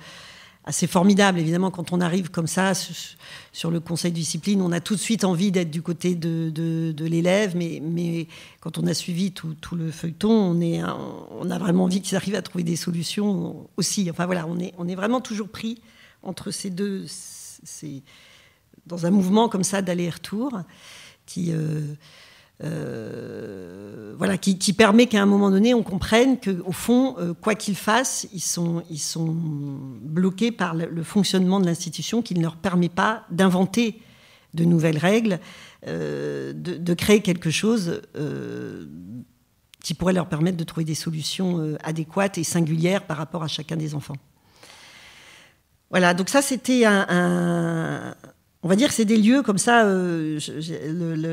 c'est formidable. Évidemment, quand on arrive comme ça sur le conseil de discipline, on a tout de suite envie d'être du côté de, de, l'élève, mais, mais, quand on a suivi tout, tout le feuilleton, on, est, on, a vraiment envie qu'ils arrivent à trouver des solutions aussi. Enfin voilà, on est, on est vraiment toujours pris entre ces deux, c'est dans un mouvement comme ça d'aller-retour qui. Euh, euh, voilà, qui, permet qu'à un moment donné, on comprenne qu'au fond, euh, quoi qu'ils fassent, ils sont, ils sont bloqués par le, fonctionnement de l'institution qui ne leur permet pas d'inventer de nouvelles règles, euh, de, créer quelque chose qui pourrait leur permettre de trouver des solutions adéquates et singulières par rapport à chacun des enfants. Voilà, donc ça c'était un on va dire que c'est des lieux comme ça. Euh,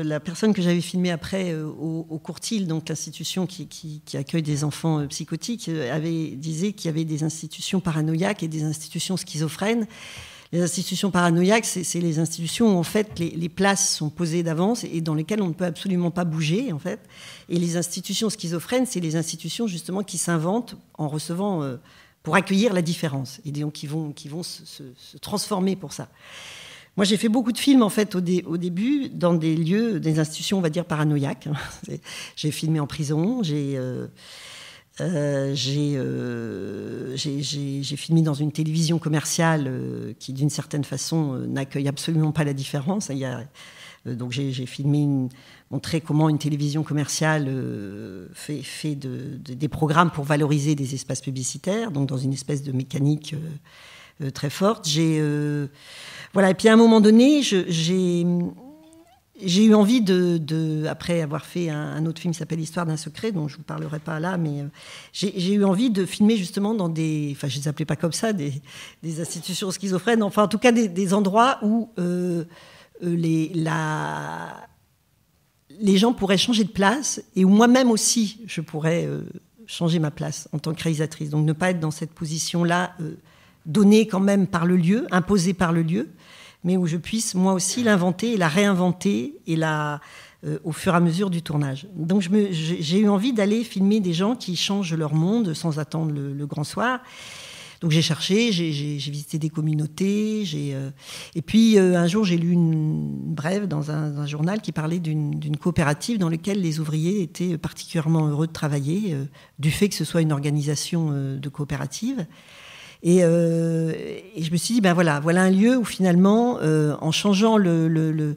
la personne que j'avais filmée après euh, au, Courtil, donc l'institution qui, accueille des enfants euh, psychotiques, avait, disait qu'il y avait des institutions paranoïaques et des institutions schizophrènes. Les institutions paranoïaques, c'est les institutions où en fait les, places sont posées d'avance et dans lesquelles on ne peut absolument pas bouger en fait. Et les institutions schizophrènes, c'est les institutions justement qui s'inventent en recevant pour accueillir la différence et donc qui vont qui vont se transformer pour ça. Moi, j'ai fait beaucoup de films, en fait, au, début, dans des lieux, des institutions, on va dire, paranoïaques. j'ai filmé en prison, euh, euh, euh, j'ai... filmé dans une télévision commerciale qui, d'une certaine façon, n'accueille absolument pas la différence. Il donc j'ai filmé, montré comment une télévision commerciale fait, fait des programmes pour valoriser des espaces publicitaires, donc dans une espèce de mécanique euh, très forte. J'ai euh, voilà. Et puis à un moment donné, j'ai j'ai eu envie de, après avoir fait un, autre film qui s'appelle Histoire d'un secret, dont je vous parlerai pas là, mais euh, j'ai eu envie de filmer justement dans des, enfin je les appelais pas comme ça, des, des institutions schizophrènes, enfin en tout cas des, des endroits où les, la, les gens pourraient changer de place et où moi-même aussi je pourrais changer ma place en tant que réalisatrice. Donc ne pas être dans cette position-là donnée quand même par le lieu, imposée par le lieu, mais où je puisse moi aussi l'inventer et la réinventer et la, euh, au fur et à mesure du tournage. Donc j'ai eu envie d'aller filmer des gens qui changent leur monde sans attendre le, grand soir. Donc j'ai cherché, j'ai visité des communautés, euh, et puis euh, un jour j'ai lu une brève dans un, journal qui parlait d'une coopérative dans laquelle les ouvriers étaient particulièrement heureux de travailler du fait que ce soit une organisation de coopérative. Euh, et, je me suis dit, ben voilà, voilà un lieu où finalement, euh, en changeant euh,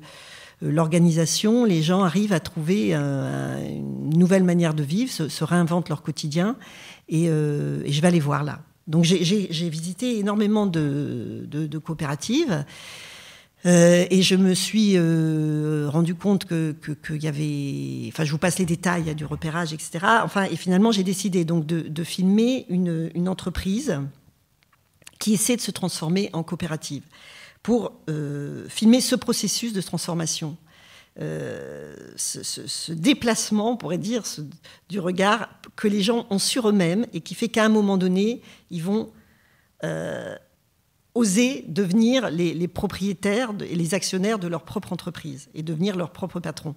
l'organisation, le, les gens arrivent à trouver une nouvelle manière de vivre, se, réinventent leur quotidien, et, je vais aller voir là. Donc j'ai visité énormément de, coopératives. et je me suis rendu compte que qu'il y avait, enfin, je vous passe les détails, il y a du repérage, etc. Enfin, et finalement, j'ai décidé donc de, filmer une entreprise qui essaie de se transformer en coopérative pour euh, filmer ce processus de transformation. Euh, ce, déplacement, on pourrait dire, du regard que les gens ont sur eux-mêmes et qui fait qu'à un moment donné, ils vont euh, oser devenir les, les propriétaires et les actionnaires de leur propre entreprise et devenir leur propre patron.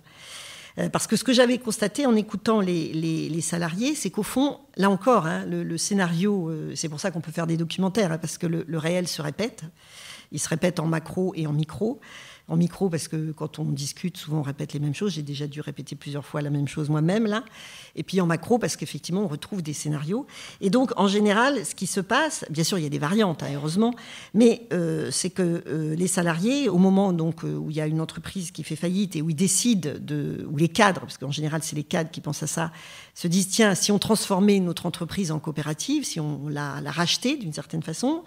Euh, parce que ce que j'avais constaté en écoutant les, salariés, c'est qu'au fond, là encore, hein, le, scénario, euh, c'est pour ça qu'on peut faire des documentaires, hein, parce que le, réel se répète, il se répète en macro et en micro en micro parce que quand on discute, souvent on répète les mêmes choses. J'ai déjà dû répéter plusieurs fois la même chose moi-même là. Et puis en macro parce qu'effectivement on retrouve des scénarios. Et donc en général, ce qui se passe, bien sûr il y a des variantes, hein, heureusement, mais euh, c'est que euh, les salariés, au moment donc euh, où il y a une entreprise qui fait faillite et où ils décident de, où les cadres, parce qu'en général c'est les cadres qui pensent à ça, se disent tiens si on transformait notre entreprise en coopérative, si on la, la rachetait d'une certaine façon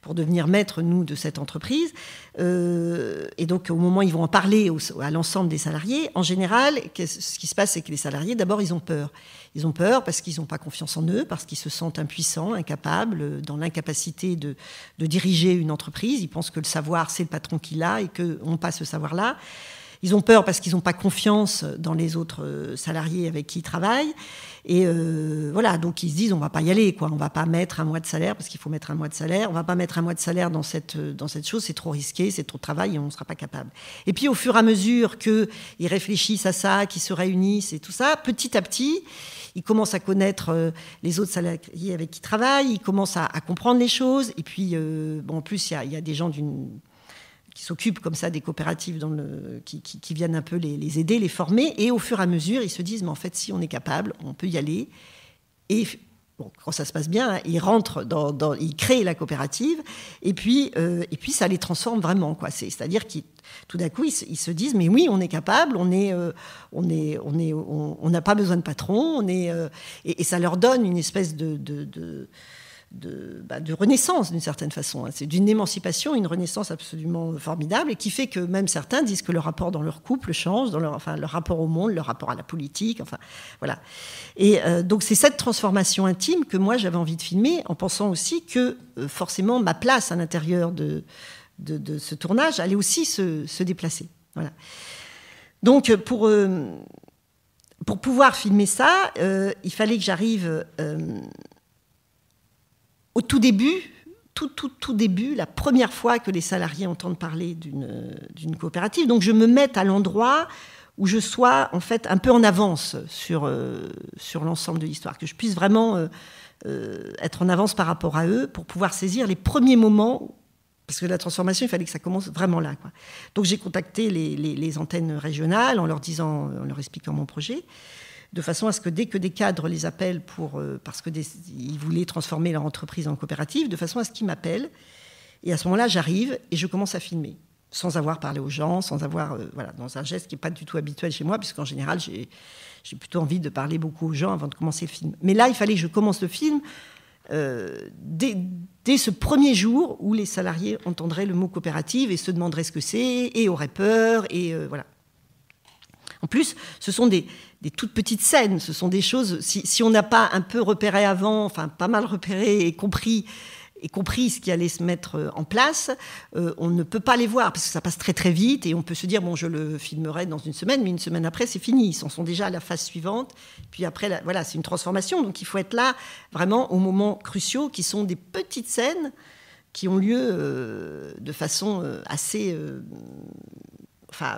pour devenir maître, nous, de cette entreprise. Euh, et donc, au moment où ils vont en parler à l'ensemble des salariés, en général, ce qui se passe, c'est que les salariés, d'abord, ils ont peur. Ils ont peur parce qu'ils n'ont pas confiance en eux, parce qu'ils se sentent impuissants, incapables, euh, dans l'incapacité de, diriger une entreprise. Ils pensent que le savoir, c'est le patron qui l'a et qu'on passe pas ce savoir-là. Ils ont peur parce qu'ils n'ont pas confiance dans les autres euh, salariés avec qui ils travaillent. Et euh, voilà, donc ils se disent on va pas y aller, quoi. On va pas mettre un mois de salaire parce qu'il faut mettre un mois de salaire. On va pas mettre un mois de salaire dans cette euh, dans cette chose, c'est trop risqué, c'est trop de travail et on ne sera pas capable. Et puis au fur et à mesure que ils réfléchissent à ça, qu'ils se réunissent et tout ça, petit à petit, ils commencent à connaître les autres salariés avec qui ils travaillent, ils commencent à, comprendre les choses. Et puis en plus il y a, y a des gens d'une qui s'occupent comme ça des coopératives dans le, qui, viennent un peu les, aider, les former. Et au fur et à mesure, ils se disent, mais en fait, si on est capable, on peut y aller. Et quand ça se passe bien, hein, ils rentrent, dans, ils créent la coopérative. Et puis, euh, et puis ça les transforme vraiment. Quoi. C'est, c'est-à-dire qu'ils tout d'un coup, ils se, disent mais oui, on est capable, on est, euh, on est, on est, on n'a pas besoin de patron, on est, euh, et, ça leur donne une espèce de bah, de, renaissance d'une certaine façon. Hein. C'est d'une émancipation, une renaissance absolument formidable et qui fait que même certains disent que le rapport dans leur couple change, dans leur, enfin, leur rapport au monde, leur rapport à la politique, enfin voilà. Et euh, donc c'est cette transformation intime que moi j'avais envie de filmer en pensant aussi que euh, forcément ma place à l'intérieur de, de, ce tournage allait aussi se, déplacer. Voilà. Donc euh, pour... pour pouvoir filmer ça, il fallait que j'arrive au tout début, tout, tout, tout début, la première fois que les salariés entendent parler d'une coopérative. Donc je me mets à l'endroit où je sois en fait un peu en avance sur, euh, sur l'ensemble de l'histoire, que je puisse vraiment euh, euh, être en avance par rapport à eux pour pouvoir saisir les premiers moments. Parce que la transformation, il fallait que ça commence vraiment là. Donc j'ai contacté les, antennes régionales en leur disant, en leur expliquant mon projet de façon à ce que dès que des cadres les appellent pour, euh, parce qu'ils voulaient transformer leur entreprise en coopérative, de façon à ce qu'ils m'appellent. Et à ce moment-là, j'arrive et je commence à filmer, sans avoir parlé aux gens, sans avoir, euh, voilà, dans un geste qui n'est pas du tout habituel chez moi, puisqu'en général, j'ai plutôt envie de parler beaucoup aux gens avant de commencer le film. Mais là, il fallait que je commence le film euh, dès, dès, ce premier jour où les salariés entendraient le mot coopérative et se demanderaient ce que c'est, et auraient peur, et voilà. En plus, ce sont des, toutes petites scènes, ce sont des choses, si, on n'a pas un peu repéré avant, enfin pas mal repéré et compris, et compris ce qui allait se mettre euh, en place, euh, on ne peut pas les voir parce que ça passe très très vite et on peut se dire bon je le filmerai dans une semaine, mais une semaine après c'est fini, ils en sont déjà à la phase suivante. Puis après voilà c'est une transformation, donc il faut être là vraiment aux moments cruciaux qui sont des petites scènes qui ont lieu euh, de façon assez, enfin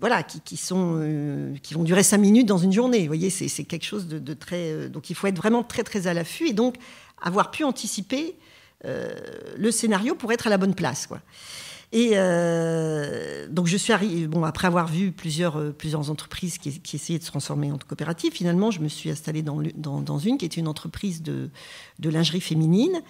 voilà, qui, qui sont, euh, qui vont durer cinq minutes dans une journée. Vous voyez, c'est quelque chose de, très. Euh, donc il faut être vraiment très, très à l'affût et donc avoir pu anticiper euh, le scénario pour être à la bonne place. Quoi. Et donc je suis arrivée. Bon, après avoir vu plusieurs, plusieurs entreprises qui, qui, essayaient de se transformer en coopérative, finalement, je me suis installée dans, dans, une qui était une entreprise de, de lingerie féminine.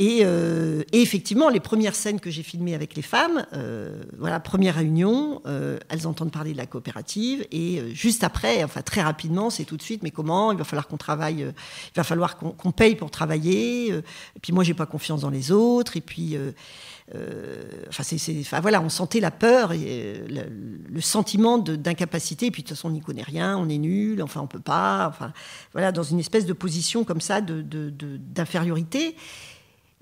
Et, euh, et, effectivement, les premières scènes que j'ai filmées avec les femmes, euh, voilà, première réunion, euh, elles entendent parler de la coopérative et euh, juste après, enfin très rapidement, c'est tout de suite. Mais comment Il va falloir qu'on travaille, euh, il va falloir qu'on paye pour travailler. Euh, et puis moi, j'ai pas confiance dans les autres. Et puis, enfin, c'est, voilà, on sentait la peur et le, sentiment d'incapacité. Et puis de toute façon, on n'y connaît rien, on est nul. Enfin, on peut pas. Enfin, voilà, dans une espèce de position comme ça de, d'infériorité. De,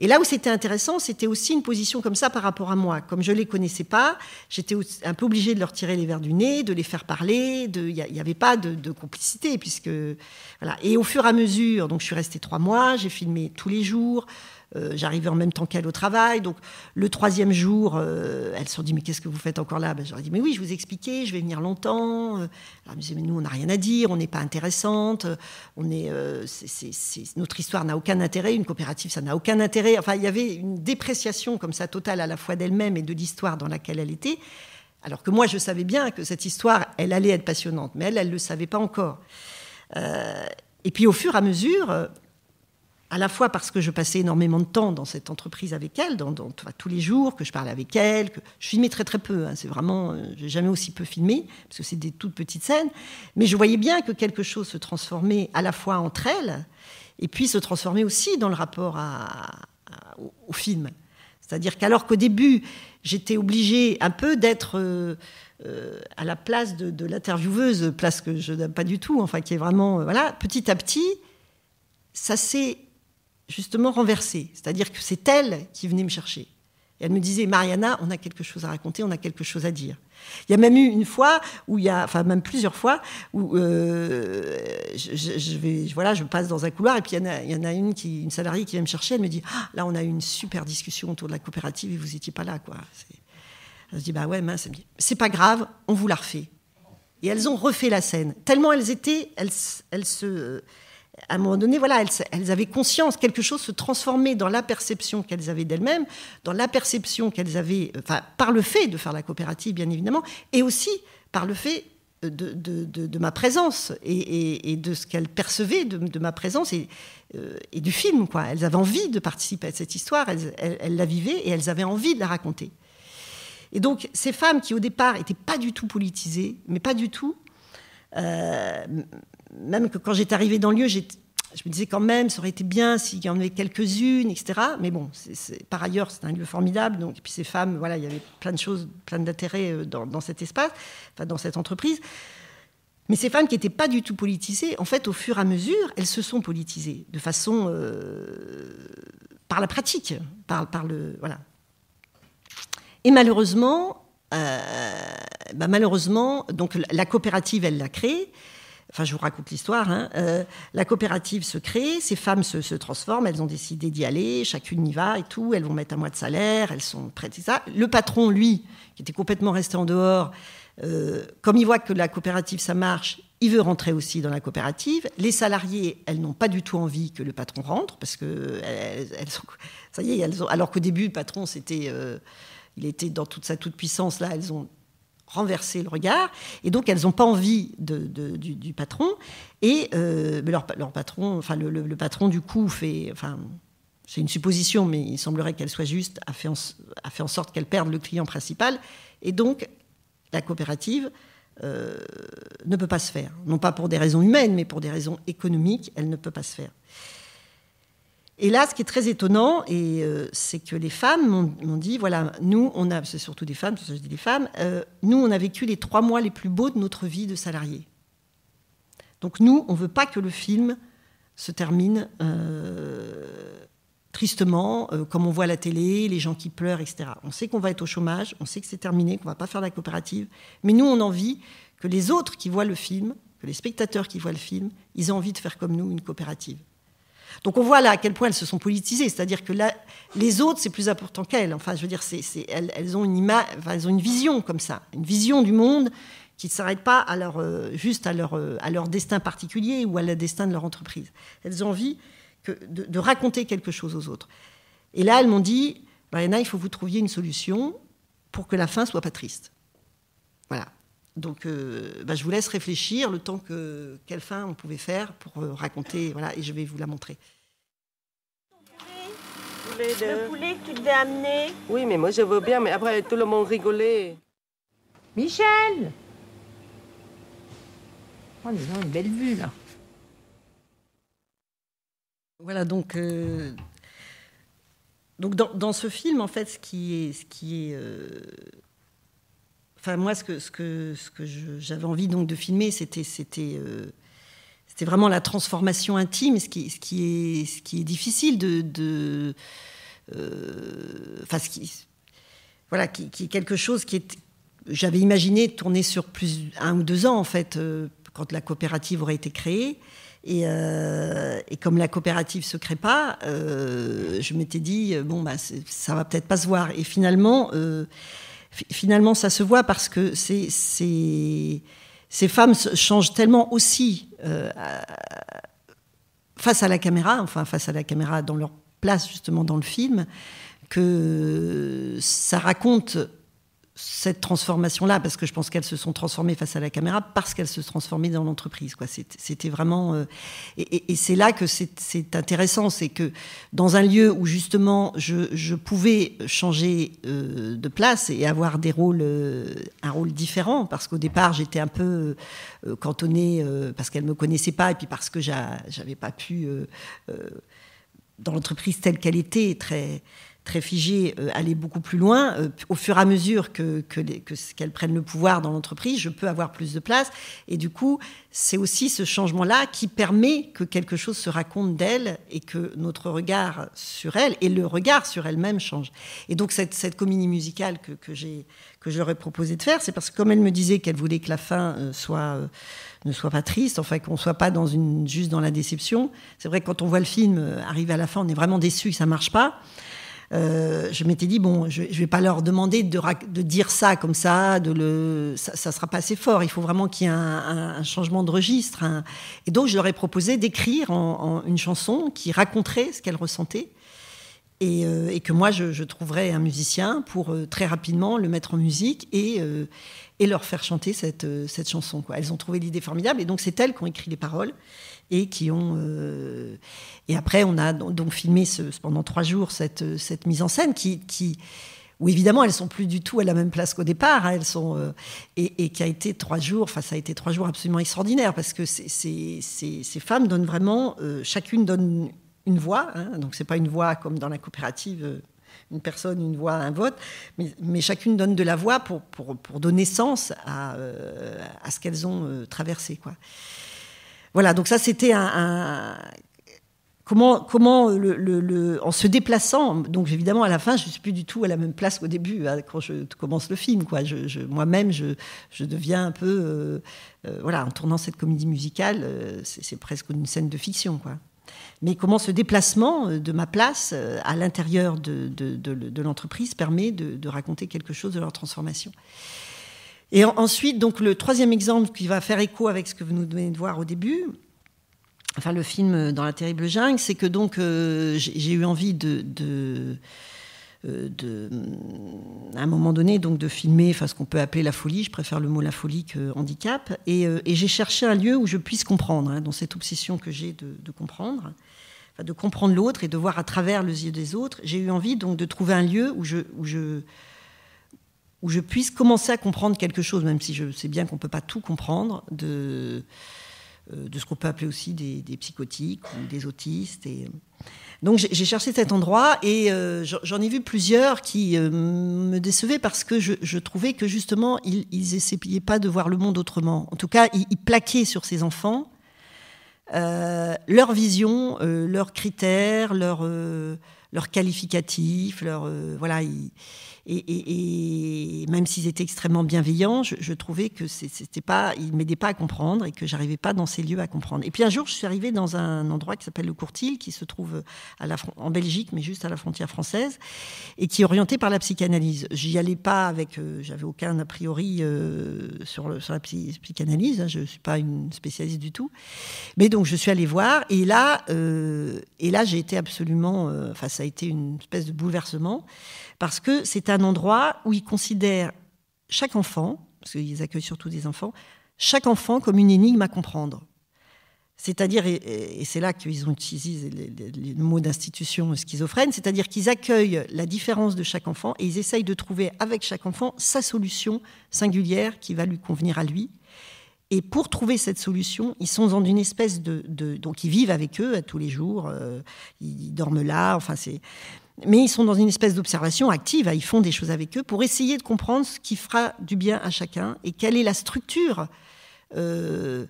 et là où c'était intéressant, c'était aussi une position comme ça par rapport à moi. Comme je ne les connaissais pas, j'étais un peu obligée de leur tirer les verres du nez, de les faire parler. Il n'y avait pas de, de, complicité. puisque voilà. Et au fur et à mesure, donc je suis restée trois mois, j'ai filmé tous les jours. Euh, j'arrivais en même temps qu'elle au travail. Donc, le troisième jour, elle euh, elles se sont dit Mais qu'est-ce que vous faites encore là ben, J'aurais dit Mais oui, je vous expliquais, je vais venir longtemps. Alors, euh, elles me dit, Mais nous, on n'a rien à dire, on n'est pas intéressante, on est, notre histoire n'a aucun intérêt, une coopérative, ça n'a aucun intérêt. Enfin, il y avait une dépréciation comme ça totale à la fois d'elle-même et de l'histoire dans laquelle elle était. Alors que moi, je savais bien que cette histoire, elle allait être passionnante, mais elle, elle ne le savait pas encore. et puis au fur et à mesure, à la fois parce que je passais énormément de temps dans cette entreprise avec elle, dans, tous les jours, que je parlais avec elle, que je filmais très très peu, hein, c'est vraiment, euh, j'ai jamais aussi peu filmé, parce que c'est des toutes petites scènes, mais je voyais bien que quelque chose se transformait à la fois entre elles, et puis se transformait aussi dans le rapport à, au, film. C'est-à-dire qu'alors qu'au début, j'étais obligée un peu d'être... Euh, euh, à la place de, l'intervieweuse, place que je n'aime pas du tout, enfin qui est vraiment, voilà, petit à petit, ça s'est justement renversée. C'est-à-dire que c'est elle qui venait me chercher. elle me disait, Mariana, on a quelque chose à raconter, on a quelque chose à dire. Il y a même eu une fois, où il y a, enfin même plusieurs fois, où euh, je, vais, voilà, je passe dans un couloir et puis il y en a, il y une, qui, une salariée qui vient me chercher, elle me dit, ah, là on a eu une super discussion autour de la coopérative et vous n'étiez pas là. Quoi. Je dis, bah ouais, mince, c'est pas grave, on vous la refait. Et elles ont refait la scène, tellement elles étaient, elles, elles se à un moment donné, voilà, elles, avaient conscience, quelque chose se transformait dans la perception qu'elles avaient d'elles-mêmes, dans la perception qu'elles avaient, euh, enfin, par le fait de faire la coopérative, bien évidemment, et aussi par le fait euh, de, de, ma présence et, de ce qu'elles percevaient de, ma présence et, euh, et, du film, quoi. Elles avaient envie de participer à cette histoire, elles, la vivaient et elles avaient envie de la raconter. Et donc, ces femmes qui, au départ, n'étaient pas du tout politisées, mais pas du tout, même que quand j'étais arrivée dans le lieu, je me disais quand même, ça aurait été bien s'il y en avait quelques-unes, etc. Mais bon, par ailleurs, c'est un lieu formidable. Donc, et puis ces femmes, voilà, il y avait plein de choses, plein d'intérêts euh, dans, cet espace, enfin, dans cette entreprise. Mais ces femmes qui n'étaient pas du tout politisées, en fait, au fur et à mesure, elles se sont politisées de façon euh, par la pratique, par, par le voilà. Et malheureusement, euh, bah malheureusement, donc la coopérative, elle l'a créée enfin je vous raconte l'histoire, hein. euh, la coopérative se crée, ces femmes se, transforment, elles ont décidé d'y aller, chacune y va et tout, elles vont mettre un mois de salaire, elles sont prêtes, et ça. Le patron, lui, qui était complètement resté en dehors, euh, comme il voit que la coopérative, ça marche, il veut rentrer aussi dans la coopérative. Les salariés, elles n'ont pas du tout envie que le patron rentre, parce que elles, ça y est, elles ont, alors qu'au début, le patron, c'était... Euh, il était dans toute sa toute-puissance, là, elles ont renverser le regard. Et donc, elles n'ont pas envie de, du, patron. Et euh, leur, patron, enfin, le, patron, du coup, fait. Enfin, c'est une supposition, mais il semblerait qu'elle soit juste, a fait en, fait en sorte qu'elle perde le client principal. Et donc, la coopérative euh, ne peut pas se faire. Non pas pour des raisons humaines, mais pour des raisons économiques, elle ne peut pas se faire. Et là, ce qui est très étonnant, euh, c'est que les femmes m'ont dit, voilà, nous, on a, c'est surtout des femmes, je dis des femmes, euh, nous, on a vécu les trois mois les plus beaux de notre vie de salarié. Donc nous, on ne veut pas que le film se termine euh, tristement, comme on voit la télé, les gens qui pleurent, etc. On sait qu'on va être au chômage, on sait que c'est terminé, qu'on ne va pas faire la coopérative, mais nous, on a envie que les autres qui voient le film, que les spectateurs qui voient le film, ils aient envie de faire comme nous une coopérative. Donc on voit là à quel point elles se sont politisées, c'est-à-dire que là, les autres, c'est plus important qu'elles. Enfin, je veux dire, elles, ont une elles ont une vision comme ça, une vision du monde qui ne s'arrête pas euh, juste euh, à leur, destin particulier ou à le destin de leur entreprise. Elles ont envie de, raconter quelque chose aux autres. Et là, elles m'ont dit, Mariana, il faut que vous trouviez une solution pour que la fin soit pas triste. Voilà. Donc, euh, bah, je vous laisse réfléchir le temps que quelle fin on pouvait faire pour euh, raconter. Voilà, et je vais vous la montrer. Le poulet que tu devais amener. Oui, mais moi je veux bien, mais après tout le monde rigolait. Michel On oh, a une belle vue là. Voilà, donc, euh, donc dans, dans, ce film, en fait, ce qui est, ce qui est Enfin, moi, ce que, ce que, j'avais envie donc de filmer, c'était, c'était, euh, c'était vraiment la transformation intime, ce qui, ce qui, est, ce qui est difficile de. Euh, enfin, ce qui, voilà, qui, est quelque chose qui est. J'avais imaginé tourner sur plus un ou deux ans, en fait, euh, quand la coopérative aurait été créée. Et, comme la coopérative se crée pas, je m'étais dit bon bah ça va peut-être pas se voir. Et finalement, finalement, ça se voit parce que ces, femmes changent tellement aussi euh, face à la caméra, enfin face à la caméra dans leur place justement dans le film, que ça raconte cette transformation-là, parce que je pense qu'elles se sont transformées face à la caméra, parce qu'elles se transformées dans l'entreprise. Quoi. C'était, vraiment... Euh, et, c'est là que c'est, intéressant, c'est que dans un lieu où justement je, je pouvais changer euh, de place et avoir des rôles, euh, un rôle différent, parce qu'au départ j'étais un peu cantonnée, parce qu'elles ne me connaissaient pas, et puis parce que j'avais pas pu, dans l'entreprise telle qu'elle était, très très figée, euh, aller beaucoup plus loin. Euh, au fur et à mesure que, que, le pouvoir dans l'entreprise, je peux avoir plus de place. Et du coup, c'est aussi ce changement-là qui permet que quelque chose se raconte d'elle et que notre regard sur elle et le regard sur elle-même change. Et donc cette, cette comédie musicale que, que, j'ai, que je proposé de faire, c'est parce que comme elle me disait qu'elle voulait que la fin euh, soit ne soit pas triste, enfin qu'on soit pas dans une juste dans la déception. C'est vrai que quand on voit le film arriver à la fin, on est vraiment déçu ça marche pas. Euh, je m'étais dit, bon, je ne vais pas leur demander de, dire ça comme ça, de le, ça ne sera pas assez fort, il faut vraiment qu'il y ait un, changement de registre. Et donc, je leur ai proposé d'écrire en, une chanson qui raconterait ce qu'elle ressentait. Euh, et, que moi, je, trouverais un musicien pour euh, très rapidement le mettre en musique et, euh, leur faire chanter cette, cette chanson. Quoi. Elles ont trouvé l'idée formidable et donc c'est elles qui ont écrit les paroles et qui ont. et après, on a donc filmé ce, pendant trois jours cette, cette mise en scène qui, où évidemment elles sont plus du tout à la même place qu'au départ. Hein. elles sont et, qui a été trois jours. Enfin, ça a été trois jours absolument extraordinaires parce que ces, femmes donnent vraiment, chacune donne une voix. Hein, donc c'est pas une voix comme dans la coopérative, euh, une personne, une voix, un vote, mais, chacune donne de la voix pour, donner sens à, euh, à ce qu'elles ont euh, traversé. Quoi. Voilà, donc ça c'était un, Comment, comment le, en se déplaçant, donc évidemment à la fin, je ne suis plus du tout à la même place qu'au début, hein, quand je commence le film. Quoi. Je, Moi-même, je, deviens un peu. voilà, en tournant cette comédie musicale, c'est presque une scène de fiction. Quoi. Mais comment ce déplacement euh, de ma place euh, à l'intérieur de, l'entreprise permet de, raconter quelque chose de leur transformation. Et ensuite, donc le troisième exemple qui va faire écho avec ce que vous nous venez de voir au début, enfin le film euh, dans la terrible jungle, c'est que donc j'ai eu envie de, euh, de, mm, à un moment donné, donc de filmer, enfin ce qu'on peut appeler la folie. Je préfère le mot la folie que handicap. Et, euh, j'ai cherché un lieu où je puisse comprendre, hein, dans cette obsession que j'ai de, comprendre, de comprendre l'autre et de voir à travers les yeux des autres. J'ai eu envie donc de trouver un lieu où je, je où je puisse commencer à comprendre quelque chose, même si je sais bien qu'on ne peut pas tout comprendre, de, euh, de ce qu'on peut appeler aussi des, des, psychotiques ou des autistes. Et, donc j'ai cherché cet endroit et euh, j'en ai vu plusieurs qui euh, me décevaient parce que je, trouvais que justement ils, ils essayaient pas de voir le monde autrement. En tout cas, ils, plaquaient sur ces enfants euh, leur vision, leurs critères, leurs leur qualificatifs, leur, voilà. Et, même s'ils étaient extrêmement bienveillants, je, trouvais que c'était pas, ils m'aidaient pas à comprendre et que j'arrivais pas dans ces lieux à comprendre. Et puis un jour, je suis arrivée dans un endroit qui s'appelle le Courtil, qui se trouve à la, en Belgique, mais juste à la frontière française, et qui est orienté par la psychanalyse. J'y allais pas avec, euh, j'avais aucun a priori euh, sur, le, la psychanalyse. je hein, je suis pas une spécialiste du tout, mais donc je suis allée voir. Et là, euh, et là, j'ai été absolument, enfin, ça a été une espèce de bouleversement parce que c'est un endroit où ils considèrent chaque enfant, parce qu'ils accueillent surtout des enfants, chaque enfant comme une énigme à comprendre. C'est-à-dire, et c'est là qu'ils ont utilisé le mot d'institution schizophrène, c'est-à-dire qu'ils accueillent la différence de chaque enfant et ils essayent de trouver avec chaque enfant sa solution singulière qui va lui convenir à lui. Et pour trouver cette solution, ils sont dans une espèce de, donc ils vivent avec eux euh, tous les jours, euh, ils dorment là, enfin c'est mais ils sont dans une espèce d'observation active, hein, ils font des choses avec eux pour essayer de comprendre ce qui fera du bien à chacun et quelle est la structure, euh,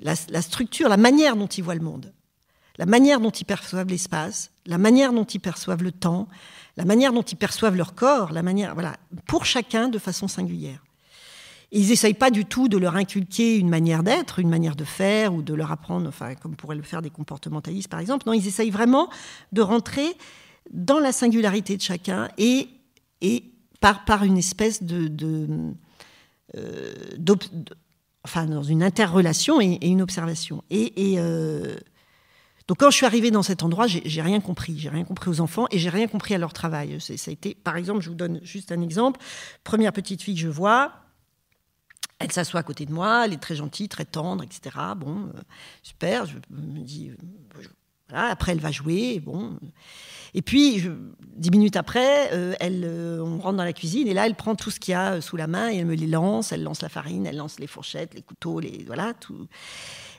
la, structure, la manière dont ils voient le monde, la manière dont ils perçoivent l'espace, la manière dont ils perçoivent le temps, la manière dont ils perçoivent leur corps, la manière, voilà, pour chacun de façon singulière. ils n'essayent pas du tout de leur inculquer une manière d'être, une manière de faire, ou de leur apprendre, enfin, comme pourraient le faire des comportementalistes par exemple. Non, ils essayent vraiment de rentrer dans la singularité de chacun et, et par, par une espèce de, de euh, enfin dans une interrelation et, une observation. Et, et euh, donc quand je suis arrivée dans cet endroit, j'ai rien compris. J'ai rien compris aux enfants et j'ai rien compris à leur travail. Ça a été, par exemple, je vous donne juste un exemple. Première petite fille que je vois, elle s'assoit à côté de moi, elle est très gentille, très tendre, etc. Bon, euh, super. Je me dis, voilà. Après, elle va jouer. Bon. Et puis, dix minutes après, euh, elle, euh, on rentre dans la cuisine et là, elle prend tout ce qu'il y a euh, sous la main et elle me les lance. Elle lance la farine, elle lance les fourchettes, les couteaux, les voilà tout.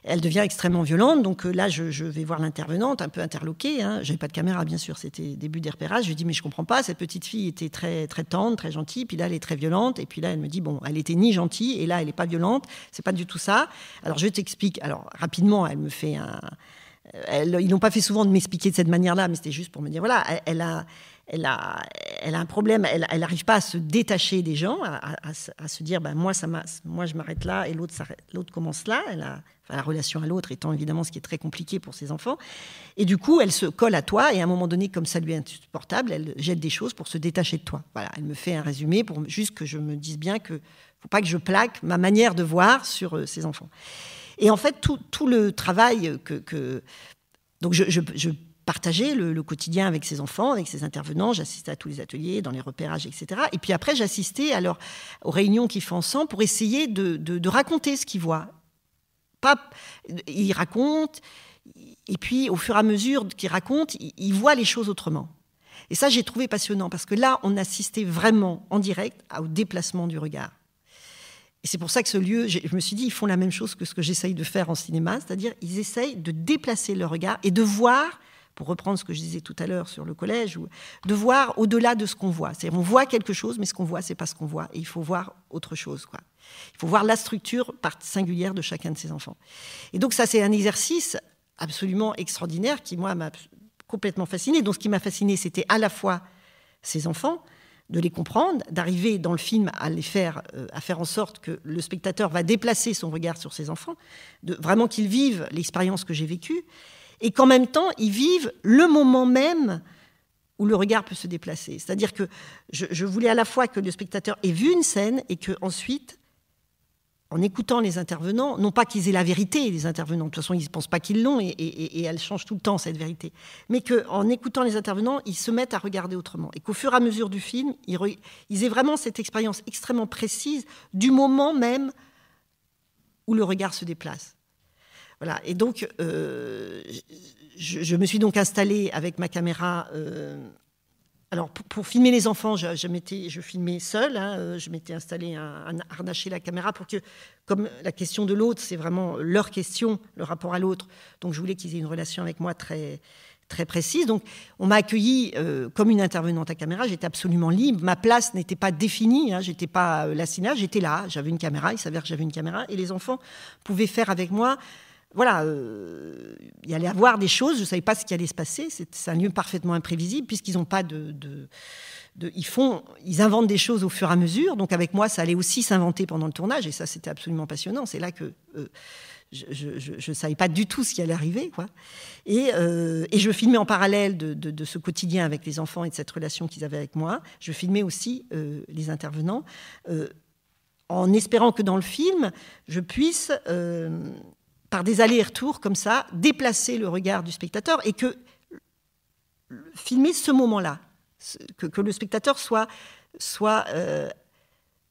Elle devient extrêmement violente. Donc là, je, vais voir l'intervenante, un peu interloquée. Hein. J'avais pas de caméra, bien sûr. C'était début des repérages. Je lui dis mais je comprends pas. Cette petite fille était très très tendre, très gentille. Puis là, elle est très violente. Et puis là, elle me dit bon, elle était ni gentille et là, elle est pas violente. C'est pas du tout ça. Alors je t'explique. Alors rapidement, elle me fait un ils n'ont pas fait souvent de m'expliquer de cette manière-là, mais c'était juste pour me dire voilà, elle, a elle a, elle a un problème, elle n'arrive pas à se détacher des gens, à, se dire ben, moi, ça moi je m'arrête là et l'autre, l'autre commence là. Elle a, la relation à l'autre étant évidemment ce qui est très compliqué pour ses enfants. Et du coup, elle se colle à toi et à un moment donné, comme ça lui est insupportable, elle jette des choses pour se détacher de toi. Voilà, elle me fait un résumé pour juste que je me dise bien que faut pas que je plaque ma manière de voir sur euh, ses enfants. Et en fait, tout, le travail que... donc je, partageais le, quotidien avec ses enfants, avec ses intervenants. J'assistais à tous les ateliers, dans les repérages, etc. Et puis après, j'assistais aux réunions qu'ils font ensemble pour essayer de, raconter ce qu'ils voient. Pas, ils racontent, et puis au fur et à mesure qu'ils racontent, ils, ils voient les choses autrement. Et ça, j'ai trouvé passionnant parce que là, on assistait vraiment en direct au déplacement du regard. Et c'est pour ça que ce lieu, je, me suis dit, ils font la même chose que ce que j'essaye de faire en cinéma, c'est-à-dire ils essayent de déplacer le regard et de voir, pour reprendre ce que je disais tout à l'heure sur le collège, de voir au-delà de ce qu'on voit. C'est-à-dire on voit quelque chose, mais ce qu'on voit, c'est pas ce qu'on voit, et il faut voir autre chose. Quoi. Il faut voir la structure singulière de chacun de ces enfants. Et donc ça, c'est un exercice absolument extraordinaire qui, moi, m'a complètement fasciné. Donc ce qui m'a fasciné, c'était à la fois ces enfants, de les comprendre, d'arriver dans le film à les faire, euh, à faire en sorte que le spectateur va déplacer son regard sur ses enfants, de, vraiment qu'ils vivent l'expérience que j'ai vécue, et qu'en même temps, ils vivent le moment même où le regard peut se déplacer. C'est-à-dire que je, je, voulais à la fois que le spectateur ait vu une scène et que ensuite en écoutant les intervenants, non pas qu'ils aient la vérité, les intervenants, de toute façon, ils ne pensent pas qu'ils l'ont, et, elle change tout le temps, cette vérité, mais qu'en écoutant les intervenants, ils se mettent à regarder autrement, et qu'au fur et à mesure du film, ils, aient vraiment cette expérience extrêmement précise du moment même où le regard se déplace. Voilà, et donc, euh, je, me suis donc installée avec ma caméra euh, alors, pour, filmer les enfants, je, je, filmais seul. Hein, euh, je m'étais installé, un, un, la caméra pour que, comme la question de l'autre, c'est vraiment leur question, le rapport à l'autre. Donc, je voulais qu'ils aient une relation avec moi très, très précise. Donc, on m'a accueilli euh, comme une intervenante à caméra. J'étais absolument libre. Ma place n'était pas définie. Hein, j'étais pas euh, la J'étais là. J'avais une caméra. Il s'avère que j'avais une caméra. Et les enfants pouvaient faire avec moi voilà, euh, il y allait avoir des choses, je ne savais pas ce qui allait se passer. C'est un lieu parfaitement imprévisible puisqu'ils n'ont pas de, ils font, ils inventent des choses au fur et à mesure. Donc avec moi, ça allait aussi s'inventer pendant le tournage et ça, c'était absolument passionnant. C'est là que euh, je ne savais pas du tout ce qui allait arriver, quoi. Et, euh, je filmais en parallèle de, ce quotidien avec les enfants et de cette relation qu'ils avaient avec moi. Je filmais aussi les intervenants en espérant que dans le film, je puisse par des allers-retours comme ça, déplacer le regard du spectateur et que filmer ce moment-là, que, le spectateur soit, soit euh,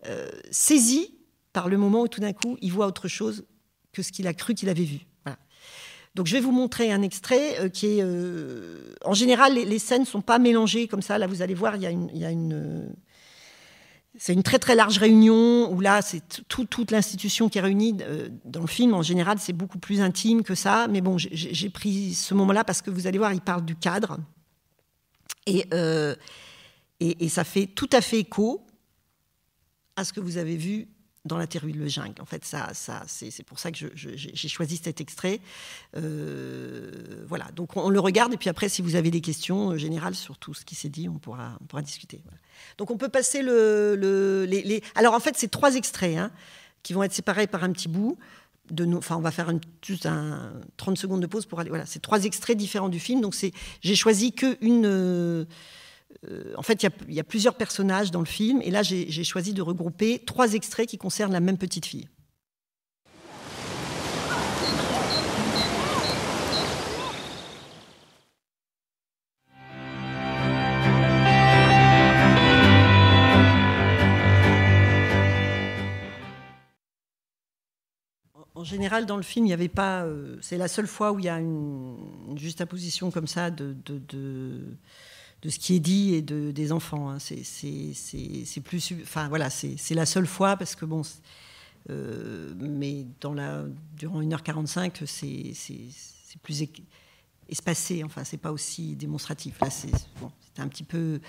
euh, saisi par le moment où tout d'un coup il voit autre chose que ce qu'il a cru qu'il avait vu. Donc je vais vous montrer un extrait euh, qui est... en général, les, scènes ne sont pas mélangées comme ça. Là, vous allez voir, Il y a une c'est une très très large réunion où là, c'est toute l'institution qui est réunie euh, dans le film. En général, c'est beaucoup plus intime que ça. Mais bon, j'ai pris ce moment-là parce que vous allez voir, il parle du cadre. Euh, et, et, ça fait tout à fait écho à ce que vous avez vu dans la le jungle. En fait, ça, ça c'est pour ça que j'ai choisi cet extrait. Euh, voilà, donc on, le regarde et puis après, si vous avez des questions euh, générales sur tout ce qui s'est dit, on pourra, on pourra discuter. Donc on peut passer le, le les, Alors en fait, c'est trois extraits hein, qui vont être séparés par un petit bout. De nos, enfin, on va faire une, juste un 30 secondes de pause pour aller. Voilà, c'est trois extraits différents du film. Donc, j'ai choisi que une. Euh, en fait, il y, a plusieurs personnages dans le film, et là, j'ai choisi de regrouper trois extraits qui concernent la même petite fille. En général, dans le film, il n'y avait pas. Euh, c'est la seule fois où il y a une, une juxtaposition comme ça de de ce qui est dit et de, des enfants. Hein. C'est plus, enfin voilà, c'est la seule fois parce que bon, euh, mais dans la, durant 1h45, c'est plus espacé. Enfin, c'est pas aussi démonstratif. Là, c'est un petit peu.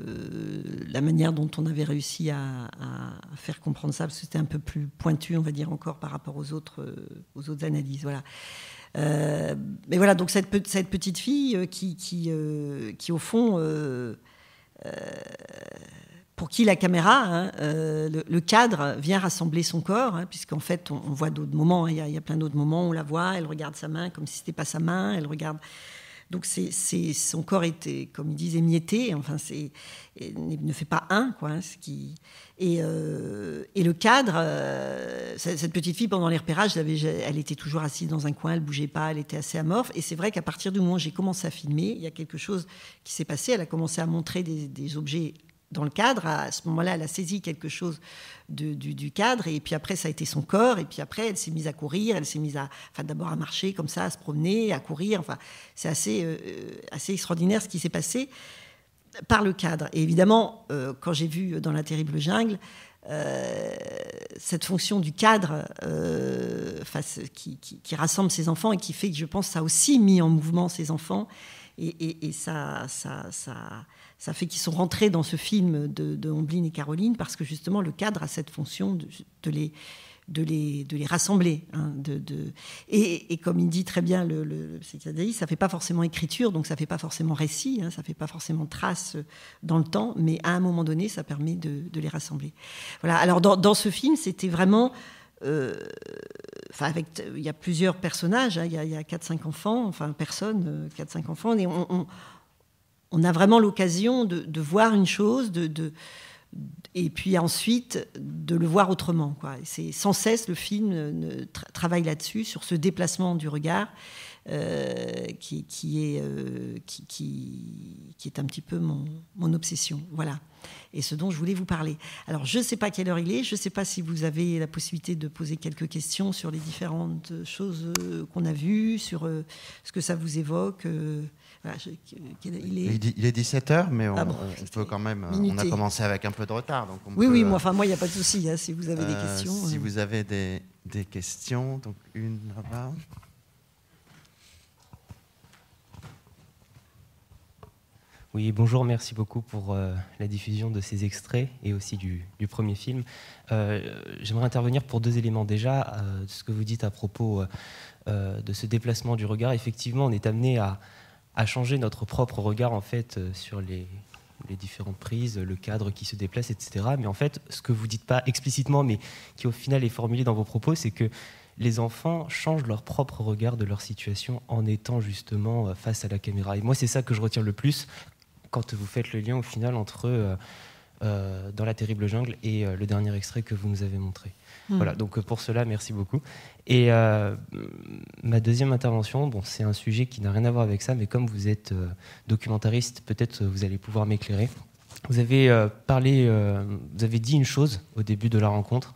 Euh, la manière dont on avait réussi à, faire comprendre ça, parce que c'était un peu plus pointu, on va dire encore, par rapport aux autres, euh, aux autres analyses. Voilà. Euh, mais voilà, donc cette, petite fille euh, qui, euh, qui, au fond pour qui la caméra, hein, le, cadre vient rassembler son corps, hein, puisqu'en fait, on, voit d'autres moments. Hein. Il y, a plein d'autres moments où on la voit, elle regarde sa main comme si c'était pas sa main, elle regarde donc c'est, son corps était, comme ils disait, émietté, enfin c'est, ne fait pas un. Quoi, hein, euh, et, le cadre, euh, cette petite fille, pendant les repérages, elle, elle, était toujours assise dans un coin, elle bougeait pas, elle était assez amorphe. Et c'est vrai qu'à partir du moment où j'ai commencé à filmer, il y a quelque chose qui s'est passé. Elle a commencé à montrer des, des objets dans le cadre. À ce moment-là, elle a saisi quelque chose du, cadre, et puis après, ça a été son corps, et puis après, elle s'est mise à courir, elle s'est mise à, enfin, d'abord à marcher comme ça, à se promener, à courir. Enfin, c'est assez, euh, euh, assez extraordinaire ce qui s'est passé par le cadre. Et évidemment, euh, quand j'ai vu dans la terrible jungle, cette fonction du cadre face qui, rassemble ses enfants et qui fait que je pense ça a aussi mis en mouvement ses enfants et, et ça, ça, ça ça fait qu'ils sont rentrés dans ce film de, de Omblin et Caroline parce que justement le cadre a cette fonction de, les de les, de les rassembler. Hein, et, comme il dit très bien le, le, ça ne fait pas forcément écriture, donc ça ne fait pas forcément récit, hein, ça ne fait pas forcément trace dans le temps, mais à un moment donné, ça permet de, les rassembler. Voilà. Alors dans, ce film, c'était vraiment... Euh, enfin avec, il y a plusieurs personnages, hein, il y a, a 4-5 enfants, enfin personnes, 4-5 euh, enfants, et on on a vraiment l'occasion de, voir une chose, et puis ensuite de le voir autrement. C'est sans cesse le film travaille là-dessus, sur ce déplacement du regard, euh, euh, qui, est, un petit peu mon, obsession. Voilà. Et ce dont je voulais vous parler. Alors, je ne sais pas quelle heure il est, je ne sais pas si vous avez la possibilité de poser quelques questions sur les différentes choses euh, qu'on a vues, sur ce que ça vous évoque. Euh, il,
est... 17h, mais on, ah euh, quand même. Euh, on a commencé avec un peu de retard. Donc oui, oui, moi, enfin, moi, il n'y a pas de
souci. Hein, si vous avez des questions. Si
vous avez des, des, questions, donc une là-bas. Oui, bonjour, merci
beaucoup pour la diffusion de ces extraits et aussi du, du premier film. J'aimerais intervenir pour deux éléments déjà. ce que vous dites à propos de ce déplacement du regard, effectivement, on est amené à, à changer notre propre regard en fait euh, sur les, différentes prises, le cadre qui se déplace, etc. Mais en fait, ce que vous dites pas explicitement, mais qui au final est formulé dans vos propos, c'est que les enfants changent leur propre regard de leur situation en étant justement euh, face à la caméra. Et moi, c'est ça que je retiens le plus quand vous faites le lien au final entre euh, Dans la terrible jungle et le dernier extrait que vous nous avez montré. Hmm. Voilà, donc pour cela, merci beaucoup. Et euh, ma deuxième intervention, bon, c'est un sujet qui n'a rien à voir avec ça, mais comme vous êtes euh, documentariste, peut-être euh, vous allez pouvoir m'éclairer. Vous avez parlé, vous avez dit une chose au début de la rencontre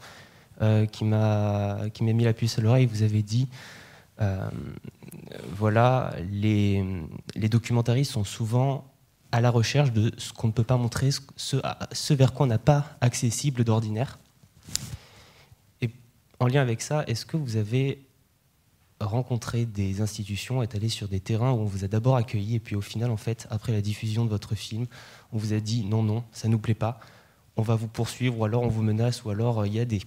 qui m'a qui m'a mis la puce à l'oreille. Vous avez dit, voilà, les, les documentaristes sont souvent à la recherche de ce qu'on ne peut pas montrer, ce, ce vers quoi on n'a pas accessible d'ordinaire en lien avec ça, est-ce que vous avez rencontré des institutions, est allé sur des terrains où on vous a d'abord accueilli et puis au final, en fait, après la diffusion de votre film, on vous a dit non, non, ça ne nous plaît pas, on va vous poursuivre ou alors on vous menace ou alors euh, il y a des